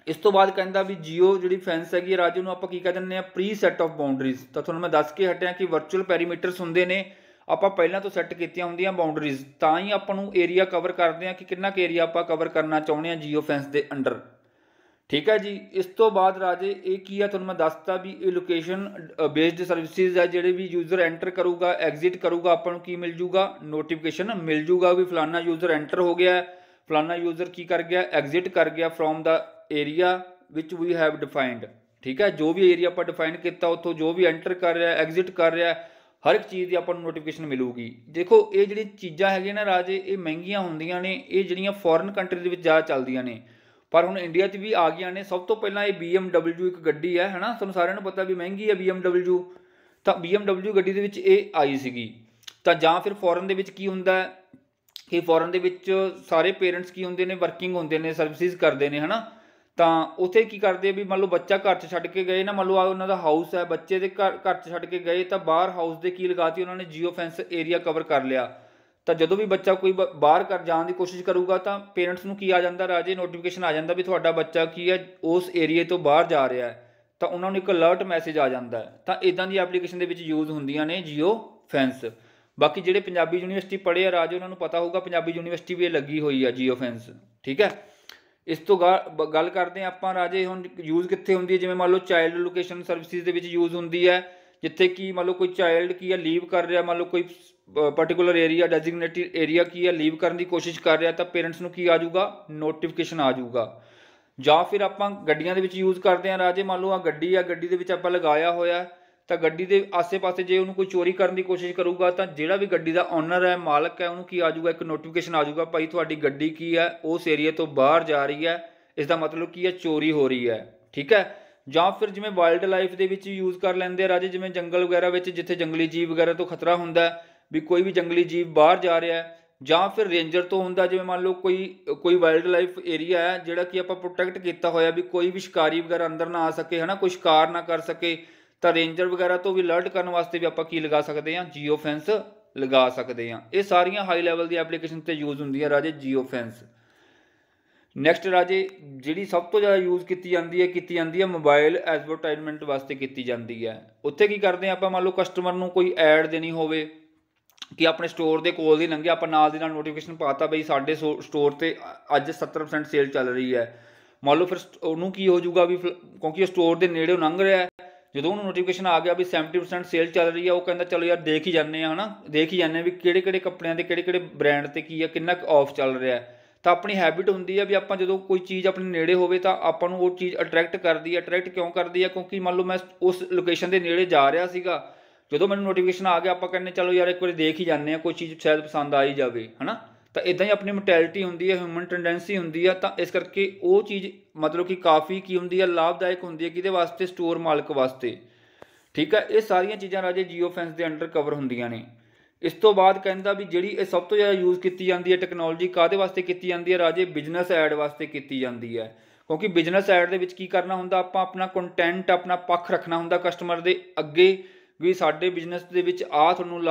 ਇਸ ਤੋਂ ਬਾਅਦ ਕਹਿੰਦਾ ਵੀ ਜੀਓ ਜਿਹੜੀ ਫੈਂਸ ਹੈਗੀ ਰਾਜੇ ਨੂੰ ਆਪਾਂ ਕੀ ਕਹਿੰਦੇ ਆ ਪ੍ਰੀ ਸੈਟ ਆਫ ਬਾਉਂਡਰੀਜ਼ ਤਾਂ ਤੁਹਾਨੂੰ ਮੈਂ ਦੱਸ ਕੇ ਹਟਿਆ ਕਿ ਵਰਚੁਅਲ ਪੈਰੀਮੀਟਰਸ ਹੁੰਦੇ ਨੇ ਆਪਾਂ ਪਹਿਲਾਂ ਤੋਂ ਸੈੱਟ ਕੀਤੀਆਂ ਹੁੰਦੀਆਂ ਬਾਉਂਡਰੀਜ਼ ਤਾਂ ਹੀ ਆਪਾਂ ਨੂੰ ਏਰੀਆ ਕਵਰ ਕਰਦੇ ਆ ਕਿ ਕਿੰਨਾ ਕੁ ਏਰੀਆ ਆਪਾਂ ਕਵਰ ਕਰਨਾ ਚਾਹੁੰਦੇ ਆ ਜੀਓ ਫੈਂਸ ਦੇ ਅੰਡਰ ਠੀਕ ਹੈ ਜੀ ਇਸ ਤੋਂ ਬਾਅਦ ਰਾਜੇ ਇਹ ਕੀ ਆ ਤੁਹਾਨੂੰ ਮੈਂ ਦੱਸਤਾ ਵੀ ਇਹ ਲੋਕੇਸ਼ਨ ਬੇਸਡ ਸਰਵਿਸਿਜ਼ ਆ ਜਿਹੜੇ ਵੀ ਯੂਜ਼ਰ ਐਂਟਰ ਕਰੂਗਾ ਐਗਜ਼ਿਟ ਕਰੂਗਾ ਆਪਾਂ ਨੂੰ ਕੀ ਮਿਲ ਜੂਗਾ ਨੋਟੀਫਿਕੇਸ਼ਨ ਮਿਲ ਜੂਗਾ ਵੀ ਫਲਾਨਾ ਯੂਜ਼ਰ ਐਂਟਰ ਹੋ ਗਿਆ ਫਲਾਨਾ ਯੂਜ਼ਰ ਕੀ ਕਰ ਗਿਆ ਐਗਜ਼ਿਟ ਕਰ ਗਿਆ from the area which we have defined ਠੀਕ ਹੈ ਜੋ ਵੀ ਏਰੀਆ ਆਪਾਂ ਡਿਫਾਈਨ ਕੀਤਾ ਉੱਥੋਂ ਜੋ ਵੀ ਐਂਟਰ ਕਰ ਰਿਹਾ ਐਗਜ਼ਿਟ ਕਰ ਰਿਹਾ ਹਰ ਇੱਕ ਚੀਜ਼ ਦੀ ਆਪਾਂ ਨੂੰ ਨੋਟੀਫਿਕੇਸ਼ਨ ਮਿਲੂਗੀ ਦੇਖੋ ਇਹ ਜਿਹੜੀ ਚੀਜ਼ਾਂ ਹੈਗੀਆਂ ਨਾ ਰਾਜੇ ਇਹ ਮਹਿੰਗੀਆਂ ਹੁੰਦੀਆਂ ਨੇ ਇਹ ਜਿਹੜੀਆਂ ਫੋਰਨ ਕੰਟਰੀ ਦੇ ਵਿੱਚ ਜ਼ਿਆਦਾ ਚੱਲਦੀਆਂ ਨੇ ਪਰ ਹੁਣ ਇੰਡੀਆ 'ਚ ਵੀ ਆ ਗਈਆਂ ਨੇ ਸਭ ਤੋਂ ਪਹਿਲਾਂ ਇਹ BMW ਇੱਕ ਗੱਡੀ ਹੈ ਹਨਾ ਤੁਹਾਨੂੰ ਸਾਰਿਆਂ ਨੂੰ ਪਤਾ ਵੀ ਮਹਿੰਗੀ ਹੈ BMW ਤਾਂ BMW ਗੱਡੀ ਦੇ ਵਿੱਚ ਇਹ ਆਈ ਸੀਗੀ ਤਾਂ ਜਾਂ ਫਿਰ ਫੋਰਨ ਦੇ ਵਿੱਚ ਕੀ ਹੁੰਦਾ ਹੈ ਕਿ ਫੋਰਨ ਦੇ ਵਿੱਚ ਸਾਰੇ ਪੇਰੈਂਟਸ ਕੀ ਹੁੰਦੇ ਨੇ ਵਰਕਿੰਗ ਹੁੰਦੇ ਨੇ ਸਰਵਿਸਿਜ਼ ਕਰਦੇ ਨੇ ਹਨਾ ਤਾਂ ਉਥੇ ਕੀ ਕਰਦੇ ਵੀ ਮੰਨ ਲਓ ਬੱਚਾ ਘਰ 'ਚ ਛੱਡ ਕੇ ਗਏ ਨਾ ਮੰਨ ਲਓ ਆ ਉਹਨਾਂ ਦਾ ਹਾਊਸ ਹੈ ਬੱਚੇ ਦੇ ਘਰ 'ਚ ਛੱਡ ਕੇ ਗਏ ਤਾਂ ਬਾਹਰ ਹਾਊਸ ਦੇ ਕੀ ਲਗਾਤੀ ਉਹਨਾਂ ਨੇ ਜੀਓ ਫੈਂਸ ਏਰੀਆ ਕਵਰ ਕਰ ਲਿਆ ਤਾਂ ਜਦੋਂ ਵੀ ਬੱਚਾ ਕੋਈ ਬਾਹਰ ਕਰ ਜਾਣ ਦੀ ਕੋਸ਼ਿਸ਼ ਕਰੂਗਾ ਤਾਂ ਪੇਰੈਂਟਸ ਨੂੰ ਕੀ ਆ ਜਾਂਦਾ ਰਾਜੇ ਨੋਟੀਫਿਕੇਸ਼ਨ ਆ ਜਾਂਦਾ ਵੀ ਤੁਹਾਡਾ ਬੱਚਾ ਕੀ ਹੈ ਉਸ ਏਰੀਏ ਤੋਂ ਬਾਹਰ ਜਾ ਰਿਹਾ ਹੈ ਤਾਂ ਉਹਨਾਂ ਨੂੰ ਇੱਕ ਅਲਰਟ ਮੈਸੇਜ ਆ ਜਾਂਦਾ ਹੈ ਤਾਂ ਇਦਾਂ ਦੀ ਐਪਲੀਕੇਸ਼ਨ ਦੇ ਵਿੱਚ ਯੂਜ਼ ਹੁੰਦੀਆਂ ਨੇ ਜੀਓ ਫੈਂਸ ਬਾਕੀ ਜਿਹੜੇ ਪੰਜਾਬੀ ਯੂਨੀਵਰਸਿਟੀ ਪੜ੍ਹੇ ਆ ਰਾਜੇ ਉਹਨਾਂ ਨੂੰ ਪਤਾ ਹੋਊਗਾ ਪੰਜਾਬੀ ਯੂਨੀਵਰਸਿਟੀ ਵੀ ਇਹ ਲੱਗੀ ਹੋਈ ਆ ਜੀਓ ਫੈਂਸ ਠੀਕ ਹੈ ਇਸ ਤੋਂ ਗੱਲ ਕਰਦੇ ਆ ਆਪਾਂ ਰਾਜੇ ਹੁਣ ਯੂਜ਼ ਕਿੱਥੇ ਹੁੰਦੀ ਹੈ ਜਿਵੇਂ ਮੰਨ ਲਓ ਚਾਈਲਡ ਲੋਕੇਸ਼ਨ ਸਰਵਿਸਿਜ਼ ਦੇ ਵਿੱਚ ਯੂਜ਼ ਹੁੰਦੀ ਹੈ ਜਿੱਥੇ ਕੀ ਮੰਨ ਲਓ ਕੋਈ ਚਾਈਲਡ ਕੀ ਹੈ ਲੀਵ ਕਰ ਰਿਹਾ ਮੰਨ ਲਓ ਕੋਈ ਪਾਰਟਿਕੂਲਰ ਏਰੀਆ ਡੈਜ਼ਿਗਨੇਟਿਡ ਏਰੀਆ ਕੀ ਹੈ ਲੀਵ ਕਰਨ ਦੀ ਕੋਸ਼ਿਸ਼ ਕਰ ਰਿਹਾ ਤਾਂ ਪੇਰੈਂਟਸ ਨੂੰ ਕੀ ਆ ਜਾਊਗਾ ਨੋਟੀਫਿਕੇਸ਼ਨ ਆ ਜਾਊਗਾ ਜਾਂ ਫਿਰ ਆਪਾਂ ਗੱਡੀਆਂ ਦੇ ਵਿੱਚ ਯੂਜ਼ ਕਰਦੇ ਆ ਰਾਜੇ ਮੰਨ ਲਓ ਆ ਗੱਡੀ ਆ ਗੱਡੀ ਦੇ ਵਿੱਚ ਆਪਾਂ ਲਗਾਇਆ ਹੋਇਆ ਤਾਂ ਗੱਡੀ ਦੇ ਆਸੇ-ਪਾਸੇ ਜੇ ਉਹਨੂੰ ਕੋਈ ਚੋਰੀ ਕਰਨ ਦੀ ਕੋਸ਼ਿਸ਼ ਕਰੂਗਾ ਤਾਂ ਜਿਹੜਾ ਵੀ ਗੱਡੀ ਦਾ ਓਨਰ ਹੈ ਮਾਲਕ ਹੈ ਉਹਨੂੰ ਕੀ ਆ ਜਾਊਗਾ ਇੱਕ ਨੋਟੀਫਿਕੇਸ਼ਨ ਆ ਜਾਊਗਾ ਭਾਈ ਤੁਹਾਡੀ ਗੱਡੀ ਕੀ ਹੈ ਉਸ ਏਰੀਆ ਤੋਂ ਬਾਹਰ ਜਾ ਰਹੀ ਹੈ ਇਸ ਦਾ ਮਤਲਬ ਕੀ ਹੈ ਚੋਰੀ ਹੋ ਰਹੀ ਹੈ ਠੀਕ ਹੈ ਜਾਂ ਫਿਰ ਜਿਵੇਂ ਵਾਈਲਡ ਲਾਈਫ ਦੇ ਵਿੱਚ ਯੂਜ਼ ਕਰ ਲੈਂਦੇ ਆ ਰਾਜੇ ਜਿਵੇਂ ਜੰਗਲ ਵਗੈਰਾ ਵਿੱਚ ਜਿੱਥੇ ਜੰਗਲੀ ਜੀਵ ਵਗੈਰਾ ਤੋਂ ਖਤਰਾ ਹੁੰਦਾ ਵੀ ਕੋਈ ਵੀ ਜੰਗਲੀ ਜੀਵ ਬਾਹਰ ਜਾ ਰਿਹਾ ਹੈ ਜਾਂ ਫਿਰ ਰੇਂਜਰ ਤੋਂ ਹੁੰਦਾ ਜਿਵੇਂ ਮੰਨ ਲਓ ਕੋਈ ਕੋਈ ਵਾਈਲਡ ਲਾਈਫ ਏਰੀਆ ਹੈ ਜਿਹੜਾ ਕਿ ਆਪਾਂ ਪ੍ਰੋਟੈਕਟ ਕੀਤਾ ਹੋਇਆ ਵੀ ਕੋਈ ਵੀ ਸ਼ਿਕਾਰੀ ਵਗੈਰਾ ਅੰਦਰ ਨਾ ਆ ਸਕੇ ਹਨਾ ਕੋਈ ਸ਼ਿਕਾਰ ਨਾ ਕਰ ਸਕੇ ਤਾਂ ਰੇਂਜਰ ਵਗੈਰਾ ਤੋਂ ਵੀ ਅਲਰਟ ਕਰਨ ਵਾਸਤੇ ਵੀ ਆਪਾਂ ਕੀ ਲਗਾ ਸਕਦੇ ਹਾਂ ਜੀਓ ਫੈਂਸ ਲਗਾ ਸਕਦੇ ਹਾਂ ਇਹ ਸਾਰੀਆਂ ਹਾਈ ਲੈਵਲ ਦੀ ਐਪਲੀਕੇਸ਼ਨ ਤੇ ਯੂਜ਼ ਹੁੰਦੀ ਹੈ ਰਾਜੇ ਜੀਓ ਫੈਂਸ ਨੈਕਸਟ ਰਾਜੇ ਜਿਹੜੀ ਸਭ ਤੋਂ ਜ਼ਿਆਦਾ ਯੂਜ਼ ਕੀਤੀ ਜਾਂਦੀ ਹੈ ਕੀਤੀ ਜਾਂਦੀ ਹੈ ਮੋਬਾਈਲ ਐਡਵਰਟਾਈਜ਼ਮੈਂਟ ਵਾਸਤੇ ਕੀਤੀ ਜਾਂਦੀ ਹੈ ਉੱਥੇ ਕੀ ਕਰਦੇ ਆ ਆਪਾਂ ਮੰਨ ਲਓ ਕਸਟਮਰ ਨੂੰ ਕੋਈ ਐਡ ਦੇਣੀ ਹੋਵੇ ਕਿ ਆਪਣੇ ਸਟੋਰ ਦੇ ਕੋਲ ਦੀ ਲੰਘੇ ਆਪਾਂ ਨਾਲ ਦੀ ਨਾਲ ਨੋਟੀਫਿਕੇਸ਼ਨ ਪਾਤਾ ਬਈ ਸਾਡੇ ਸਟੋਰ ਤੇ ਅੱਜ 70% ਸੇਲ ਚੱਲ ਰਹੀ ਹੈ ਮੰਨ ਲਓ ਫਿਰ ਉਹਨੂੰ ਕੀ ਹੋ ਜਾਊਗਾ ਵੀ ਕਿਉਂਕਿ ਉਹ ਸਟੋਰ ਦੇ ਨੇੜੇ ਲੰਘ ਰਿਹਾ ਹੈ ਜਦੋਂ ਉਹਨੂੰ ਨੋਟੀਫਿਕੇਸ਼ਨ ਆ ਗਿਆ ਵੀ 70% ਸੇਲ ਚੱਲ ਰਹੀ ਆ ਉਹ ਕਹਿੰਦਾ ਚਲੋ ਯਾਰ ਦੇਖ ਹੀ ਜਾਂਦੇ ਆ ਹਨਾ ਦੇਖ ਹੀ ਜਾਂਦੇ ਆ ਵੀ ਕਿਹੜੇ ਕਿਹੜੇ ਕੱਪੜਿਆਂ ਤੇ ਕਿਹੜੇ ਕਿਹੜੇ ਬ੍ਰਾਂਡ ਤੇ ਕੀ ਆ ਕਿੰਨਾ ਕੁ ਆਫ ਚੱਲ ਰਿਹਾ ਤਾਂ ਆਪਣੀ ਹੈਬਿਟ ਹੁੰਦੀ ਆ ਵੀ ਆਪਾਂ ਜਦੋਂ ਕੋਈ ਚੀਜ਼ ਆਪਣੇ ਨੇੜੇ ਹੋਵੇ ਤਾਂ ਆਪਾਂ ਨੂੰ ਉਹ ਚੀਜ਼ ਅਟਰੈਕਟ ਕਰਦੀ ਆ ਅਟਰੈਕਟ ਕਿਉਂ ਕਰਦੀ ਆ ਕਿਉਂਕਿ ਮੰਨ ਲਓ ਮੈਂ ਉਸ ਲੋਕੇਸ਼ਨ ਦੇ ਨੇੜੇ ਜਾ ਰਿਹਾ ਸੀਗਾ ਜਦੋਂ ਮੈਨੂੰ ਨੋਟੀਫਿਕੇਸ਼ਨ ਆ ਗਿਆ ਆਪਾਂ ਕਹਿੰਦੇ ਚਲੋ ਯਾਰ ਇੱਕ ਵਾਰੀ ਦੇਖ ਹੀ ਜਾਂਦੇ ਆ ਕੋਈ ਚੀਜ਼ ਸ਼ਾਇਦ ਪਸੰਦ ਆ ਹੀ ਜਾਵੇ ਹਨਾ ਤਾਂ ਇਦਾਂ ਹੀ ਆਪਣੀ ਮੈਂਟੈਲਿਟੀ ਹੁੰਦੀ ਹੈ ਹਿਊਮਨ ਟੈਂਡੈਂਸੀ ਹੁੰਦੀ ਆ ਤਾਂ ਇਸ ਕਰਕੇ ਉਹ ਚੀਜ਼ ਮਤਲਬ ਕਿ ਕਾਫੀ ਕੀ ਹੁੰਦੀ ਹੈ ਲਾਭਦਾਇਕ ਹੁੰਦੀ ਹੈ ਕਿਹਦੇ ਵਾਸਤੇ ਸਟੋਰ ਮਾਲਕ ਵਾਸਤੇ ਠੀਕ ਹੈ ਇਹ ਸਾਰੀਆਂ ਚੀਜ਼ਾਂ ਰਾਜੇ ਜੀਓ ਫੈਂਸ ਦੇ ਅੰਡਰ ਕਵਰ ਹੁੰਦੀਆਂ ਨੇ ਇਸ ਤੋਂ ਬਾਅਦ ਕਹਿੰਦਾ ਵੀ ਜਿਹੜੀ ਇਹ ਸਭ ਤੋਂ ਜ਼ਿਆਦਾ ਯੂਜ਼ ਕੀਤੀ ਜਾਂਦੀ ਹੈ ਟੈਕਨੋਲੋਜੀ ਕਾਦੇ ਵਾਸਤੇ ਕੀਤੀ ਜਾਂਦੀ ਹੈ ਰਾਜੇ ਬਿਜ਼ਨਸ ਐਡ ਵਾਸਤੇ ਕੀਤੀ ਜਾਂਦੀ ਹੈ ਕਿਉਂਕਿ ਬਿਜ਼ਨਸ ਐਡ ਦੇ ਵਿੱਚ ਕੀ ਕਰਨਾ ਹੁੰਦਾ ਆਪਾਂ ਆਪਣਾ ਕੰਟੈਂਟ ਆਪਣਾ ਪੱਖ ਰੱਖਣਾ ਹੁੰਦਾ ਕਸਟਮਰ ਦੇ ਅੱਗੇ ਵੀ ਸਾਡੇ ਬਿਜ਼ਨਸ ਦੇ ਵਿੱਚ ਆ ਤੁਹਾਨੂੰ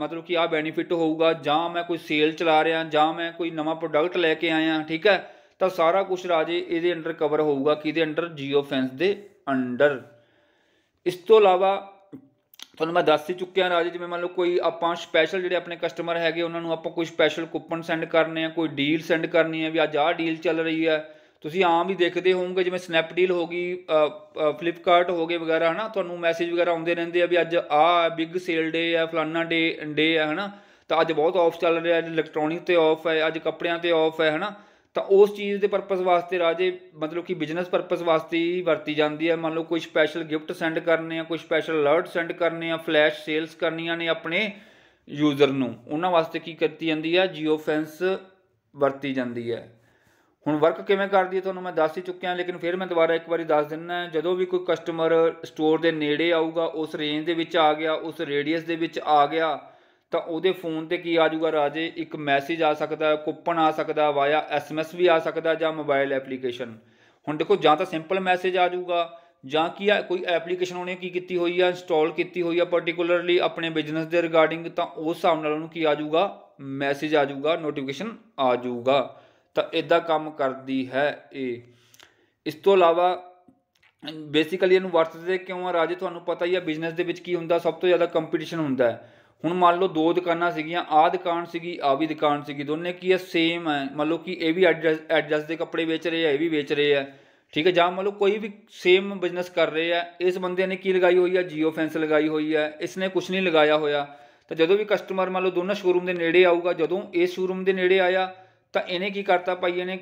ਮਤਲਬ ਕਿ ਆ ਬੈਨੀਫਿਟ ਹੋਊਗਾ ਜਾਂ ਮੈਂ ਕੋਈ ਸੇਲ ਚਲਾ ਰਿਹਾ ਜਾਂ ਮੈਂ ਕੋਈ ਨਵਾਂ ਪ੍ਰੋਡਕਟ ਲੈ ਕੇ ਆਇਆ ਠੀਕ ਹੈ ਤਾਂ ਸਾਰਾ ਕੁਝ ਰਾਜੇ ਇਹਦੇ ਅੰਡਰ ਕਵਰ ਹੋਊਗਾ ਕਿਹਦੇ ਅੰਡਰ ਜੀਓ ਫੈਂਸ ਦੇ ਅੰਡਰ ਇਸ ਤੋਂ ਇਲਾਵਾ ਤੁਹਾਨੂੰ ਮੈਂ ਦੱਸ ਹੀ ਚੁੱਕਿਆ ਰਾਜੇ ਜਿਵੇਂ ਮੰਨ ਲਓ ਕੋਈ ਆਪਾਂ ਸਪੈਸ਼ਲ ਜਿਹੜੇ ਆਪਣੇ ਕਸਟਮਰ ਹੈਗੇ ਉਹਨਾਂ ਨੂੰ ਆਪਾਂ ਕੋਈ ਸਪੈਸ਼ਲ ਕੂਪਨ ਸੈਂਡ ਕਰਨੇ ਆ ਕੋਈ ਡੀਲ ਸੈਂਡ ਕਰਨੀ ਹੈ ਵੀ ਅੱਜ ਆਹ ਡੀਲ ਚੱਲ ਰਹੀ ਹੈ ਤੁਸੀਂ ਆਮ ਹੀ ਦੇਖਦੇ ਹੋਵੋਗੇ ਜਿਵੇਂ ਸਨੈਪਡੀਲ ਹੋ ਗਈ ਫਲਿੱਪਕਾਰਟ ਹੋ ਗਏ ਵਗੈਰਾ ਹਨਾ ਤੁਹਾਨੂੰ ਮੈਸੇਜ ਵਗੈਰਾ ਆਉਂਦੇ ਰਹਿੰਦੇ ਆ ਵੀ ਅੱਜ ਆ ਬਿਗ ਸੇਲ ਡੇ ਆ ਫਲਾਨਾ ਡੇ ਡੇ ਆ ਹਨਾ ਤਾਂ ਅੱਜ ਬਹੁਤ ਆਫ ਚੱਲ ਰਿਹਾ ਅੱਜ ਇਲੈਕਟ੍ਰੋਨਿਕ ਤੇ ਆਫ ਹੈ ਅੱਜ ਕੱਪੜਿਆਂ ਤੇ ਆਫ ਹੈ ਹਨਾ ਤਾਂ ਉਸ ਚੀਜ਼ ਦੇ ਪਰਪਸ ਵਾਸਤੇ ਰਾਜੇ ਮਤਲਬ ਕਿ ਬਿਜ਼ਨਸ ਪਰਪਸ ਵਾਸਤੇ ਹੀ ਵਰਤੀ ਜਾਂਦੀ ਹੈ ਮੰਨ ਲਓ ਕੋਈ ਸਪੈਸ਼ਲ ਗਿਫਟ ਸੈਂਡ ਕਰਨੇ ਆ ਕੋਈ ਸਪੈਸ਼ਲ ਅਲਰਟ ਸੈਂਡ ਕਰਨੇ ਆ ਫਲੈਸ਼ ਸੇਲਸ ਕਰਨੀਆਂ ਨੇ ਆਪਣੇ ਯੂਜ਼ਰ ਨੂੰ ਉਹਨਾਂ ਵਾਸਤੇ ਕੀ ਕਰਤੀ ਜਾਂਦੀ ਹੈ ਜੀਓ ਫੈਂਸ ਵਰਤੀ ਜਾਂਦੀ ਹੈ ਹੁਣ ਵਰਕ ਕਿਵੇਂ ਕਰਦੀ ਹੈ ਤੁਹਾਨੂੰ ਮੈਂ ਦੱਸ ਹੀ ਚੁੱਕਿਆ ਲੇਕਿਨ ਫਿਰ ਮੈਂ ਦੁਬਾਰਾ ਇੱਕ ਵਾਰੀ ਦੱਸ ਦਿੰਦਾ ਜਦੋਂ ਵੀ ਕੋਈ ਕਸਟਮਰ ਸਟੋਰ ਦੇ ਨੇੜੇ ਆਊਗਾ ਉਸ ਰੇਂਜ ਦੇ ਵਿੱਚ ਆ ਗਿਆ ਉਸ ਰੇਡੀਅਸ ਦੇ ਵਿੱਚ ਆ ਗਿਆ ਤਾਂ ਉਹਦੇ ਫੋਨ ਤੇ ਕੀ ਆ ਜਾਊਗਾ ਰਾਜੇ ਇੱਕ ਮੈਸੇਜ ਆ ਸਕਦਾ ਕੂਪਨ ਆ ਸਕਦਾ ਵਾਇਆ ਐਸਐਮਐਸ ਵੀ ਆ ਸਕਦਾ ਜਾਂ ਮੋਬਾਈਲ ਐਪਲੀਕੇਸ਼ਨ ਹੁਣ ਦੇਖੋ ਜਾਂ ਤਾਂ ਸਿੰਪਲ ਮੈਸੇਜ ਆ ਜਾਊਗਾ ਜਾਂ ਕੀ ਕੋਈ ਐਪਲੀਕੇਸ਼ਨ ਉਹਨੇ ਕੀ ਕੀਤੀ ਹੋਈ ਆ ਇੰਸਟਾਲ ਕੀਤੀ ਹੋਈ ਆ ਪਾਰਟਿਕੂਲਰਲੀ ਆਪਣੇ ਬਿਜ਼ਨਸ ਦੇ ਰਿਗਾਰਡਿੰਗ ਤਾਂ ਉਸ ਹਿਸਾਬ ਨਾਲ ਉਹਨੂੰ ਕੀ ਆ ਜਾਊਗਾ ਮੈਸੇਜ ਆ ਜਾਊਗਾ ਨੋਟੀਫਿਕੇਸ਼ਨ ਆ ਜਾਊਗਾ ਤਾਂ ਇਦਾਂ ਕੰਮ ਕਰਦੀ ਹੈ ਇਹ ਇਸ ਤੋਂ ਇਲਾਵਾ ਬੇਸਿਕਲੀ ਇਹਨੂੰ ਵਰਤਦੇ ਕਿਉਂ ਆ ਰਾਜੇ ਤੁਹਾਨੂੰ ਪਤਾ ਹੀ ਆ ਬਿਜ਼ਨਸ ਦੇ ਵਿੱਚ ਕੀ ਹੁੰਦਾ ਸਭ ਤੋਂ ਜ਼ਿਆਦਾ ਕੰਪੀਟੀਸ਼ਨ ਹੁੰਦਾ ਹੁਣ ਮੰਨ ਲਓ ਦੋ ਦੁਕਾਨਾਂ ਸੀਗੀਆਂ ਆਹ ਦੁਕਾਨ ਸੀਗੀ ਆ ਵੀ ਦੁਕਾਨ ਸੀਗੀ ਦੋਨੇ ਕੀ ਹੈ ਸੇਮ ਹੈ ਮੰਨ ਲਓ ਕਿ ਇਹ ਵੀ ਐਡਜਸ ਦੇ ਕੱਪੜੇ ਵੇਚ ਰਹੇ ਆ ਇਹ ਵੀ ਵੇਚ ਰਹੇ ਆ ਠੀਕ ਹੈ ਜਾਂ ਮੰਨ ਲਓ ਕੋਈ ਵੀ ਸੇਮ ਬਿਜ਼ਨਸ ਕਰ ਰਹੇ ਆ ਇਸ ਬੰਦੇ ਨੇ ਕੀ ਲਗਾਈ ਹੋਈ ਆ ਜੀਓ ਫੈਂਸ ਲਗਾਈ ਹੋਈ ਆ ਇਸ ਨੇ ਕੁਝ ਨਹੀਂ ਲਗਾਇਆ ਹੋਇਆ ਤਾਂ ਜਦੋਂ ਵੀ ਕਸਟਮਰ ਮੰਨ ਲਓ ਦੋਨਾਂ ਸ਼ੋਰੂਮ ਦੇ ਨੇੜੇ ਆਊਗਾ ਜਦੋਂ ਇਸ ਸ਼ੋਰੂਮ ਦੇ ਨੇੜੇ ਆਇਆ ਤਾਂ ਇਹਨੇ ਕੀ ਕਰਤਾ ਭਾਈ ਇਹਨੇ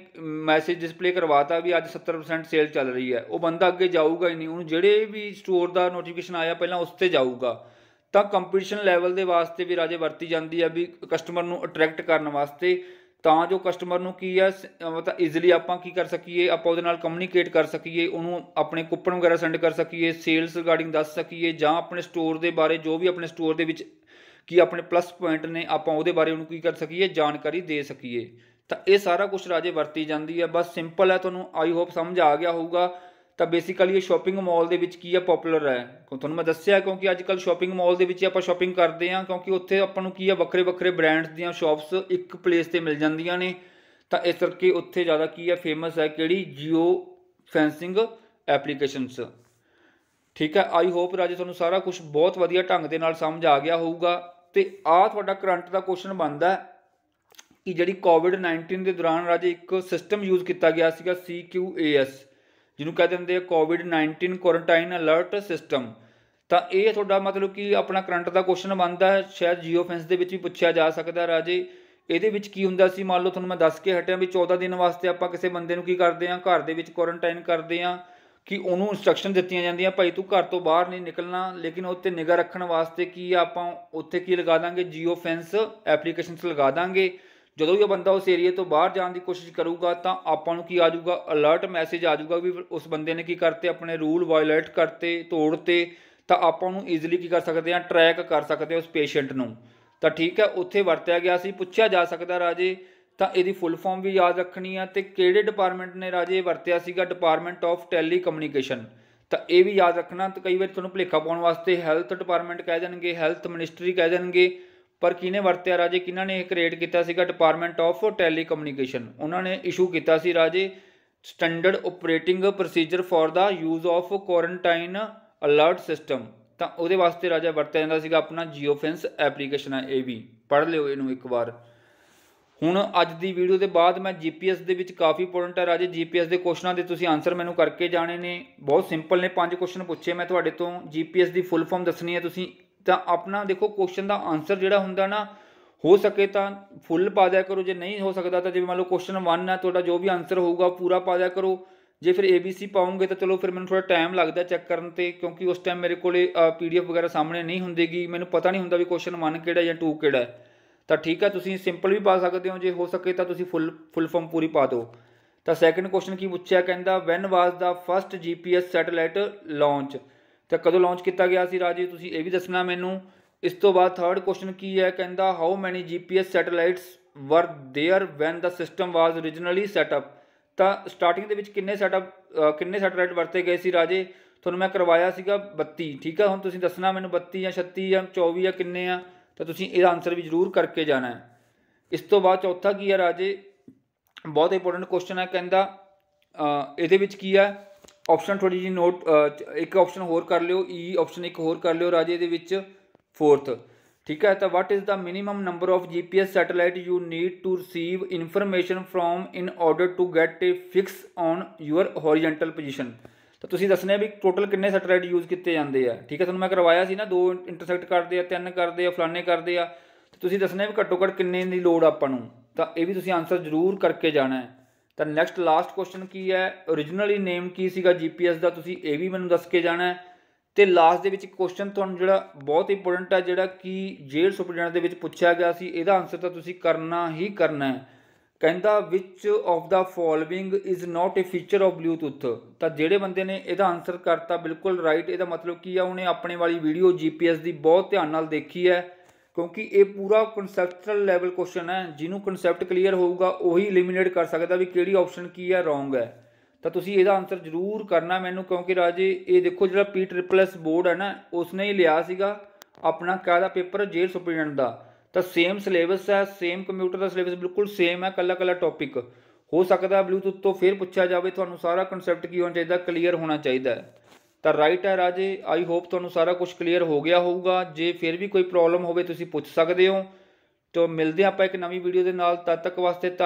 ਮੈਸੇਜ ਡਿਸਪਲੇ ਕਰਵਾਤਾ ਵੀ ਅੱਜ 70% ਸੇਲ ਚੱਲ ਰਹੀ ਹੈ ਉਹ ਬੰਦਾ ਅੱਗੇ ਜਾਊਗਾ ਹੀ ਨਹੀਂ ਉਹਨੂੰ ਜਿਹੜੇ ਵੀ ਸਟੋਰ ਦਾ ਨੋਟੀਫਿਕੇਸ਼ਨ ਆਇਆ ਪਹਿਲਾਂ ਉਸ ਤੇ ਜਾਊਗਾ ਤਾਂ ਕੰਪੀਟੀਸ਼ਨ ਲੈਵਲ ਦੇ ਵਾਸਤੇ ਵੀ ਰਾਜੇ ਵਰਤੀ ਜਾਂਦੀ ਹੈ ਵੀ ਕਸਟਮਰ ਨੂੰ ਅਟਰੈਕਟ ਕਰਨ ਵਾਸਤੇ ਤਾਂ ਜੋ ਕਸਟਮਰ ਨੂੰ ਕੀ ਹੈ ਮਤਲਬ ਈਜ਼ੀਲੀ ਆਪਾਂ ਕੀ ਕਰ ਸਕੀਏ ਆਪਾਂ ਉਹਦੇ ਨਾਲ ਕਮਿਊਨੀਕੇਟ ਕਰ ਸਕੀਏ ਉਹਨੂੰ ਆਪਣੇ ਕੂਪਨ ਵਗੈਰਾ ਸੈਂਡ ਕਰ ਸਕੀਏ ਸੇਲਸ ਰਿਗਾਰਡਿੰਗ ਦੱਸ ਸਕੀਏ ਜਾਂ ਆਪਣੇ ਸਟੋਰ ਦੇ ਬਾਰੇ ਜੋ ਵੀ ਆਪਣੇ ਸਟੋਰ ਦੇ ਵਿੱਚ ਕੀ ਆਪਣੇ ਪਲੱਸ ਪੁਆਇੰਟ ਨੇ ਆਪਾਂ ਉਹਦੇ ਬਾਰੇ ਉਹਨੂੰ ਕੀ ਕਰ ਸਕੀਏ ਜਾਣਕਾਰੀ ਦੇ ਸਕੀਏ ਤਾਂ ਇਹ ਸਾਰਾ ਕੁਝ ਰਾਜੇ ਵਰਤੀ ਜਾਂਦੀ ਹੈ ਬਸ ਸਿੰਪਲ ਹੈ ਤੁਹਾਨੂੰ ਆਈ ਹੋਪ ਸਮਝ ਆ ਗਿਆ ਹੋਊਗਾ ਤਾਂ ਬੇਸਿਕਲੀ ਇਹ ਸ਼ਾਪਿੰਗ ਮਾਲ ਦੇ ਵਿੱਚ ਕੀ ਹੈ ਪਪੂਲਰ ਹੈ ਤੁਹਾਨੂੰ ਮੈਂ ਦੱਸਿਆ ਕਿਉਂਕਿ ਅੱਜ ਕੱਲ ਸ਼ਾਪਿੰਗ ਮਾਲ ਦੇ ਵਿੱਚ ਆਪਾਂ ਸ਼ਾਪਿੰਗ ਕਰਦੇ ਹਾਂ ਕਿਉਂਕਿ ਉੱਥੇ ਆਪਾਂ ਨੂੰ ਕੀ ਹੈ ਵੱਖਰੇ ਵੱਖਰੇ ਬ੍ਰਾਂਡਸ ਦੀਆਂ ਸ਼ਾਪਸ ਇੱਕ ਪਲੇਸ ਤੇ ਮਿਲ ਜਾਂਦੀਆਂ ਨੇ ਤਾਂ ਇਸ ਕਰਕੇ ਉੱਥੇ ਜ਼ਿਆਦਾ ਕੀ ਹੈ ਫੇਮਸ ਹੈ ਕਿਹੜੀ ਜੀਓ ਫੈਂਸਿੰਗ ਐਪਲੀਕੇਸ਼ਨਸ ਠੀਕ ਹੈ ਆਈ ਹੋਪ ਰਾਜੇ ਤੁਹਾਨੂੰ ਸਾਰਾ ਕੁਝ ਬਹੁਤ ਵਧੀਆ ਢੰਗ ਦੇ ਨਾਲ ਸਮਝ ਆ ਗਿਆ ਹੋਊਗਾ ਤੇ ਆ ਤੁਹਾਡਾ ਕਰੰਟ ਦਾ ਕੁਐਸਚਨ ਬਣਦਾ ਹੈ ਕਿ ਜਿਹੜੀ ਕੋਵਿਡ-19 ਦੇ ਦੌਰਾਨ ਰਾਜੇ ਇੱਕ ਸਿਸਟਮ ਯੂਜ਼ ਕੀਤਾ ਗਿਆ ਸੀਗਾ CQAS ਜਿਹਨੂੰ ਕਹਿੰਦੇ ਹੁੰਦੇ ਆ ਕੋਵਿਡ-19 ਕੁਆਰੰਟਾਈਨ ਅਲਰਟ ਸਿਸਟਮ ਤਾਂ ਇਹ ਤੁਹਾਡਾ ਮਤਲਬ ਕਿ ਆਪਣਾ ਕਰੰਟ ਦਾ ਕੁਐਸਚਨ ਬਣਦਾ ਹੈ ਸ਼ਾਇਦ ਜੀਓ ਫੈਂਸ ਦੇ ਵਿੱਚ ਵੀ ਪੁੱਛਿਆ ਜਾ ਸਕਦਾ ਰਾਜੇ ਇਹਦੇ ਵਿੱਚ ਕੀ ਹੁੰਦਾ ਸੀ ਮੰਨ ਲਓ ਤੁਹਾਨੂੰ ਮੈਂ ਦੱਸ ਕੇ ਹਟਿਆ ਵੀ 14 ਦਿਨ ਵਾਸਤੇ ਆਪਾਂ ਕਿਸੇ ਬੰਦੇ ਨੂੰ ਕੀ ਕਰਦੇ ਆ ਘਰ ਦੇ ਵਿੱਚ ਕੁਆਰੰਟਾਈਨ ਕਰਦੇ ਆ ਕਿ ਉਹਨੂੰ ਇਨਸਟਰਕਸ਼ਨ ਦਿੱਤੀਆਂ ਜਾਂਦੀਆਂ ਭਾਈ ਤੂੰ ਘਰ ਤੋਂ ਬਾਹਰ ਨਹੀਂ ਨਿਕਲਣਾ ਲੇਕਿਨ ਉੱਤੇ ਨਿਗਰ ਰੱਖਣ ਵਾਸਤੇ ਕੀ ਆਪਾਂ ਉੱਥੇ ਕੀ ਲਗਾ ਦਾਂਗੇ ਜੀਓ ਫੈਂਸ ਐਪਲੀਕੇਸ਼ਨਸ ਲਗਾ ਦਾਂਗੇ ਜਦੋਂ ਵੀ ਉਹ ਬੰਦਾ ਉਸ ਏਰੀਆ ਤੋਂ ਬਾਹਰ ਜਾਣ ਦੀ ਕੋਸ਼ਿਸ਼ ਕਰੂਗਾ ਤਾਂ ਆਪਾਂ ਨੂੰ ਕੀ ਆ ਜਾਊਗਾ ਅਲਰਟ ਮੈਸੇਜ ਆ ਜਾਊਗਾ ਵੀ ਉਸ ਬੰਦੇ ਨੇ ਕੀ ਕਰਤੇ ਆਪਣੇ ਰੂਲ ਵਾਇਲੇਟ ਕਰਤੇ ਤੋੜਤੇ ਤਾਂ ਆਪਾਂ ਨੂੰ ਈਜ਼ੀਲੀ ਕੀ ਕਰ ਸਕਦੇ ਆ ਟਰੈਕ ਕਰ ਸਕਦੇ ਆ ਉਸ ਪੇਸ਼ੈਂਟ ਨੂੰ ਤਾਂ ਠੀਕ ਹੈ ਉੱਥੇ ਵਰਤਿਆ ਗਿਆ ਸੀ ਪੁੱਛਿਆ ਜਾ ਸਕਦਾ ਰਾਜੇ ਤਾਂ ਇਹਦੀ ਫੁੱਲ ਫਾਰਮ ਵੀ ਯਾਦ ਰੱਖਣੀ ਆ ਤੇ ਕਿਹੜੇ ਡਿਪਾਰਟਮੈਂਟ ਨੇ ਰਾਜੇ ਵਰਤਿਆ ਸੀਗਾ ਡਿਪਾਰਟਮੈਂਟ ਆਫ ਟੈਲੀ ਕਮਿਊਨੀਕੇਸ਼ਨ ਤਾਂ ਇਹ ਵੀ ਯਾਦ ਰੱਖਣਾ ਤਾਂ ਕਈ ਵਾਰ ਤੁਹਾਨੂੰ ਭੁਲੇਖਾ ਪਾਉਣ ਵਾਸਤੇ ਹੈਲਥ ਡਿਪਾਰਟਮੈਂਟ ਕਹਿ ਜਾਣਗੇ ਹੈਲਥ ਮਿਨਿਸਟਰੀ ਕਹਿ ਜਾਣਗੇ ਪਰ ਕਿਹਨੇ ਵਰਤਿਆ ਰਾਜੇ ਕਿਹਨਾਂ ਨੇ ਕ੍ਰੀਏਟ ਕੀਤਾ ਸੀਗਾ ਡਿਪਾਰਟਮੈਂਟ ਆਫ ਟੈਲੀਕਮਿਊਨੀਕੇਸ਼ਨ ਉਹਨਾਂ ਨੇ ਇਸ਼ੂ ਕੀਤਾ ਸੀ ਰਾਜੇ standard operating procedure for the use of quarantine alert system ਤਾਂ ਉਹਦੇ ਵਾਸਤੇ ਰਾਜਾ ਵਰਤਿਆ ਜਾਂਦਾ ਸੀਗਾ ਆਪਣਾ ਜੀਓਫੈਂਸ ਐਪਲੀਕੇਸ਼ਨ ਹੈ ਇਹ ਵੀ ਪੜ ਲਿਓ ਇਹਨੂੰ ਇੱਕ ਵਾਰ ਹੁਣ ਅੱਜ ਦੀ ਵੀਡੀਓ ਦੇ ਬਾਅਦ ਮੈਂ ਜੀਪੀਐਸ ਦੇ ਵਿੱਚ ਕਾਫੀ ਇੰਪੋਰਟੈਂਟ ਹੈ ਰਾਜੇ ਜੀਪੀਐਸ ਦੇ ਕੁਐਸਚਨਾਂ ਦੇ ਤੁਸੀਂ ਆਨਸਰ ਮੈਨੂੰ ਕਰਕੇ ਜਾਣੇ ਨੇ ਬਹੁਤ ਸਿੰਪਲ ਨੇ ਪੰਜ ਕੁਐਸਚਨ ਪੁੱਛੇ ਮੈਂ ਤੁਹਾਡੇ ਤੋਂ ਜੀਪੀਐਸ ਦੀ ਫੁੱਲ ਫਾਰਮ ਦੱਸਣੀ ਹੈ ਤੁਸੀਂ ਤਾਂ ਆਪਣਾ ਦੇਖੋ ਕੁਐਸਚਨ ਦਾ ਆਨਸਰ ਜਿਹੜਾ ਹੁੰਦਾ ਨਾ ਹੋ ਸਕੇ ਤਾਂ ਫੁੱਲ ਪਾ ਦਿਆ ਕਰੋ ਜੇ ਨਹੀਂ ਹੋ ਸਕਦਾ ਤਾਂ ਜਿਵੇਂ ਮੰਨ ਲਓ ਕੁਐਸਚਨ 1 ਹੈ ਤੁਹਾਡਾ ਜੋ ਵੀ ਆਨਸਰ ਹੋਊਗਾ ਪੂਰਾ ਪਾ ਦਿਆ ਕਰੋ ਜੇ ਫਿਰ ABC ਪਾਉਂਗੇ ਤਾਂ ਚਲੋ ਫਿਰ ਮੈਨੂੰ ਥੋੜਾ ਟਾਈਮ ਲੱਗਦਾ ਚੈੱਕ ਕਰਨ ਤੇ ਕਿਉਂਕਿ ਉਸ ਟਾਈਮ ਮੇਰੇ ਕੋਲੇ ਪੀਡੀਐਫ ਵਗੈਰਾ ਸਾਹਮਣੇ ਨਹੀਂ ਹੁੰਦੀਗੀ ਮੈਨੂੰ ਪਤਾ ਨਹੀਂ ਹੁੰਦਾ ਵੀ ਕੁਐਸਚਨ 1 ਕਿਹੜਾ ਜਾਂ 2 ਕਿਹੜਾ ਹੈ ਤਾਂ ਠੀਕ ਹੈ ਤੁਸੀਂ ਸਿੰਪਲ ਵੀ ਪਾ ਸਕਦੇ ਹੋ ਜੇ ਹੋ ਸਕੇ ਤਾਂ ਤੁਸੀਂ ਫੁੱਲ ਫੁੱਲ ਫਾਰਮ ਪੂਰੀ ਪਾ ਦਿਓ ਤਾਂ ਸੈਕੰਡ ਕੁਐਸਚਨ ਕੀ ਪੁੱਛਿਆ ਕਹਿੰਦਾ when was the first GPS satellite launch ਤਾਂ ਕਦੋਂ ਲਾਂਚ ਕੀਤਾ ਗਿਆ ਸੀ ਰਾਜੇ ਤੁਸੀਂ ਇਹ ਵੀ ਦੱਸਣਾ ਮੈਨੂੰ ਇਸ ਤੋਂ ਬਾਅਦ ਥਰਡ ਕੁਐਸਚਨ ਕੀ ਹੈ ਕਹਿੰਦਾ how many GPS satellites were there when the system was origignally set up ਤਾਂ ਸਟਾਰਟਿੰਗ ਦੇ ਵਿੱਚ ਕਿੰਨੇ ਅਪ ਕਿੰਨੇ ਸੈਟੇਲਾਈਟ ਵਰਤੇ ਗਏ ਸੀ ਰਾਜੇ ਤੁਹਾਨੂੰ ਮੈਂ ਕਰਵਾਇਆ ਸੀਗਾ 32 ਠੀਕ ਆ ਹੁਣ ਤੁਸੀਂ ਦੱਸਣਾ ਮੈਨੂੰ 32 ਜਾਂ 36 ਜਾਂ 24 ਜਾਂ ਕਿੰਨੇ ਆ ਤਾਂ ਤੁਸੀਂ ਇਹਦਾ ਆਨਸਰ ਵੀ ਜ਼ਰੂਰ ਕਰਕੇ ਜਾਣਾ ਹੈ ਇਸ ਤੋਂ ਬਾਅਦ ਚੌਥਾ ਕੀ ਹੈ ਰਾਜੇ ਬਹੁਤ ਇੰਪੋਰਟੈਂਟ ਕੁਐਸਚਨ ਹੈ ਕਹਿੰਦਾ ਇਹਦੇ ਵਿੱਚ ਕੀ ਹੈ ਆਪਸ਼ਨ ਥੋੜੀ ਜੀ ਨੋਟ ਇੱਕ ਆਪਸ਼ਨ ਹੋਰ ਕਰ ਲਿਓ ਈ e ਆਪਸ਼ਨ ਇੱਕ ਹੋਰ ਕਰ ਲਿਓ ਰਾਜੇ ਦੇ ਵਿੱਚ ਫੋਰਥ ਠੀਕ ਹੈ ਤਾਂ what is the minimum number of GPS satellite you need to receive information from in order to get a fix on your horizontal position ਤਾਂ ਤੁਸੀਂ ਦੱਸਣਾ ਵੀ ਟੋਟਲ ਕਿੰਨੇ ਸੈਟੇਲਾਈਟ ਯੂਜ਼ ਕੀਤੇ ਜਾਂਦੇ ਆ ਠੀਕ ਹੈ ਤੁਹਾਨੂੰ ਮੈਂ ਕਰਵਾਇਆ ਸੀ ਨਾ ਦੋ ਇੰਟਰਸੈਕਟ ਕਰਦੇ ਆ ਤਿੰਨ ਕਰਦੇ ਆ ਫਲਾਣੇ ਕਰਦੇ ਆ ਤੁਸੀਂ ਦੱਸਣਾ ਵੀ ਘੱਟੋ ਘੱਟ ਕਿੰਨੇ ਦੀ ਲੋੜ ਆਪਾਂ ਨੂੰ ਤਾਂ ਇਹ ਵੀ ਤੁਸੀਂ ਆਨਸਰ ਜ਼ਰੂਰ ਕਰਕੇ ਜਾਣਾ ਹੈ ਤਾਂ ਨੈਕਸਟ ਲਾਸਟ ਕੁਐਸਚਨ ਕੀ ਹੈ origignally ਨੇਮ ਕੀ ਸੀਗਾ ਜੀਪੀਐਸ ਦਾ ਤੁਸੀਂ ਇਹ ਵੀ ਮੈਨੂੰ ਦੱਸ ਕੇ ਜਾਣਾ ਤੇ ਲਾਸਟ ਦੇ ਵਿੱਚ ਕੁਐਸਚਨ ਤੁਹਾਨੂੰ ਜਿਹੜਾ ਬਹੁਤ ਇੰਪੋਰਟੈਂਟ ਹੈ ਜਿਹੜਾ ਕਿ ਜੇਲ ਸੁਪਰਡੈਂਟ ਦੇ ਵਿੱਚ ਪੁੱਛਿਆ ਗਿਆ ਸੀ ਇਹਦਾ ਆਨਸਰ ਤਾਂ ਤੁਸੀਂ ਕਰਨਾ ਹੀ ਕਰਨਾ ਹੈ ਕਹਿੰਦਾ which of the following is not a feature of Bluetooth ਤਾਂ ਜਿਹੜੇ ਬੰਦੇ ਨੇ ਇਹਦਾ ਆਨਸਰ ਕਰਤਾ ਬਿਲਕੁਲ ਰਾਈਟ ਇਹਦਾ ਮਤਲਬ ਕੀ ਆ ਉਹਨੇ ਆਪਣੇ ਵਾਲੀ ਵੀਡੀਓ ਜੀਪੀਐਸ ਦੀ ਬਹੁਤ ਧਿਆਨ ਨਾਲ ਦੇਖੀ ਹੈ ਕਿਉਂਕਿ ਇਹ ਪੂਰਾ ਕਨਸੈਪਚੁਅਲ ਲੈਵਲ ਕੁਐਸਚਨ ਹੈ ਜਿਹਨੂੰ ਕਨਸੈਪਟ ਕਲੀਅਰ ਹੋਊਗਾ ਉਹੀ ਐਲੀਮੀਨੇਟ ਕਰ ਸਕਦਾ ਵੀ ਕਿਹੜੀ ਆਪਸ਼ਨ ਕੀ ਹੈ ਰੋਂਗ ਹੈ ਤਾਂ ਤੁਸੀਂ ਇਹਦਾ ਆਨਸਰ ਜ਼ਰੂਰ ਕਰਨਾ ਮੈਨੂੰ ਕਿਉਂਕਿ ਰਾਜੇ ਇਹ ਦੇਖੋ ਜਿਹੜਾ ਪੀ ਟ੍ਰਿਪਲ ਐਸ ਬੋਰਡ ਹੈ ਨਾ ਉਸਨੇ ਹੀ ਲਿਆ ਸੀਗਾ ਆਪਣਾ ਕਾਹਦਾ ਪੇਪਰ ਜੇਲ ਸੁਪਰੀਡੈਂਟ ਦਾ ਤਾਂ ਸੇਮ ਸਿਲੇਬਸ ਹੈ ਸੇਮ ਕੰਪਿਊਟਰ ਦਾ ਸਿਲੇਬਸ ਬਿਲਕੁਲ ਸੇਮ ਹੈ ਕੱਲਾ ਕੱਲਾ ਟੌਪਿਕ ਹੋ ਸਕਦਾ ਬਲੂਟੁੱਥ ਤੋਂ ਫਿਰ ਪੁੱਛਿਆ ਜਾਵੇ ਤੁਹਾਨੂੰ ਸਾਰਾ ਕਨਸੈਪਟ ਕੀ ਹੋਣਾ ਚਾਹੀਦਾ ਕਲੀਅਰ ਹੋਣਾ ਚਾਹੀਦਾ ਹੈ ਤਾਂ ਰਾਈਟ ਹੈ ਰਾਜੇ ਆਈ ਹੋਪ ਤੁਹਾਨੂੰ ਸਾਰਾ ਕੁਝ ਕਲੀਅਰ ਹੋ ਗਿਆ ਹੋਊਗਾ ਜੇ ਫਿਰ ਵੀ ਕੋਈ ਪ੍ਰੋਬਲਮ ਹੋਵੇ ਤੁਸੀਂ ਪੁੱਛ ਸਕਦੇ ਹੋ ਤੋਂ ਮਿਲਦੇ ਆਪਾਂ ਇੱਕ ਨਵੀਂ ਵੀਡੀਓ ਦੇ ਨਾਲ ਤਦ ਤੱਕ ਵਾਸਤੇ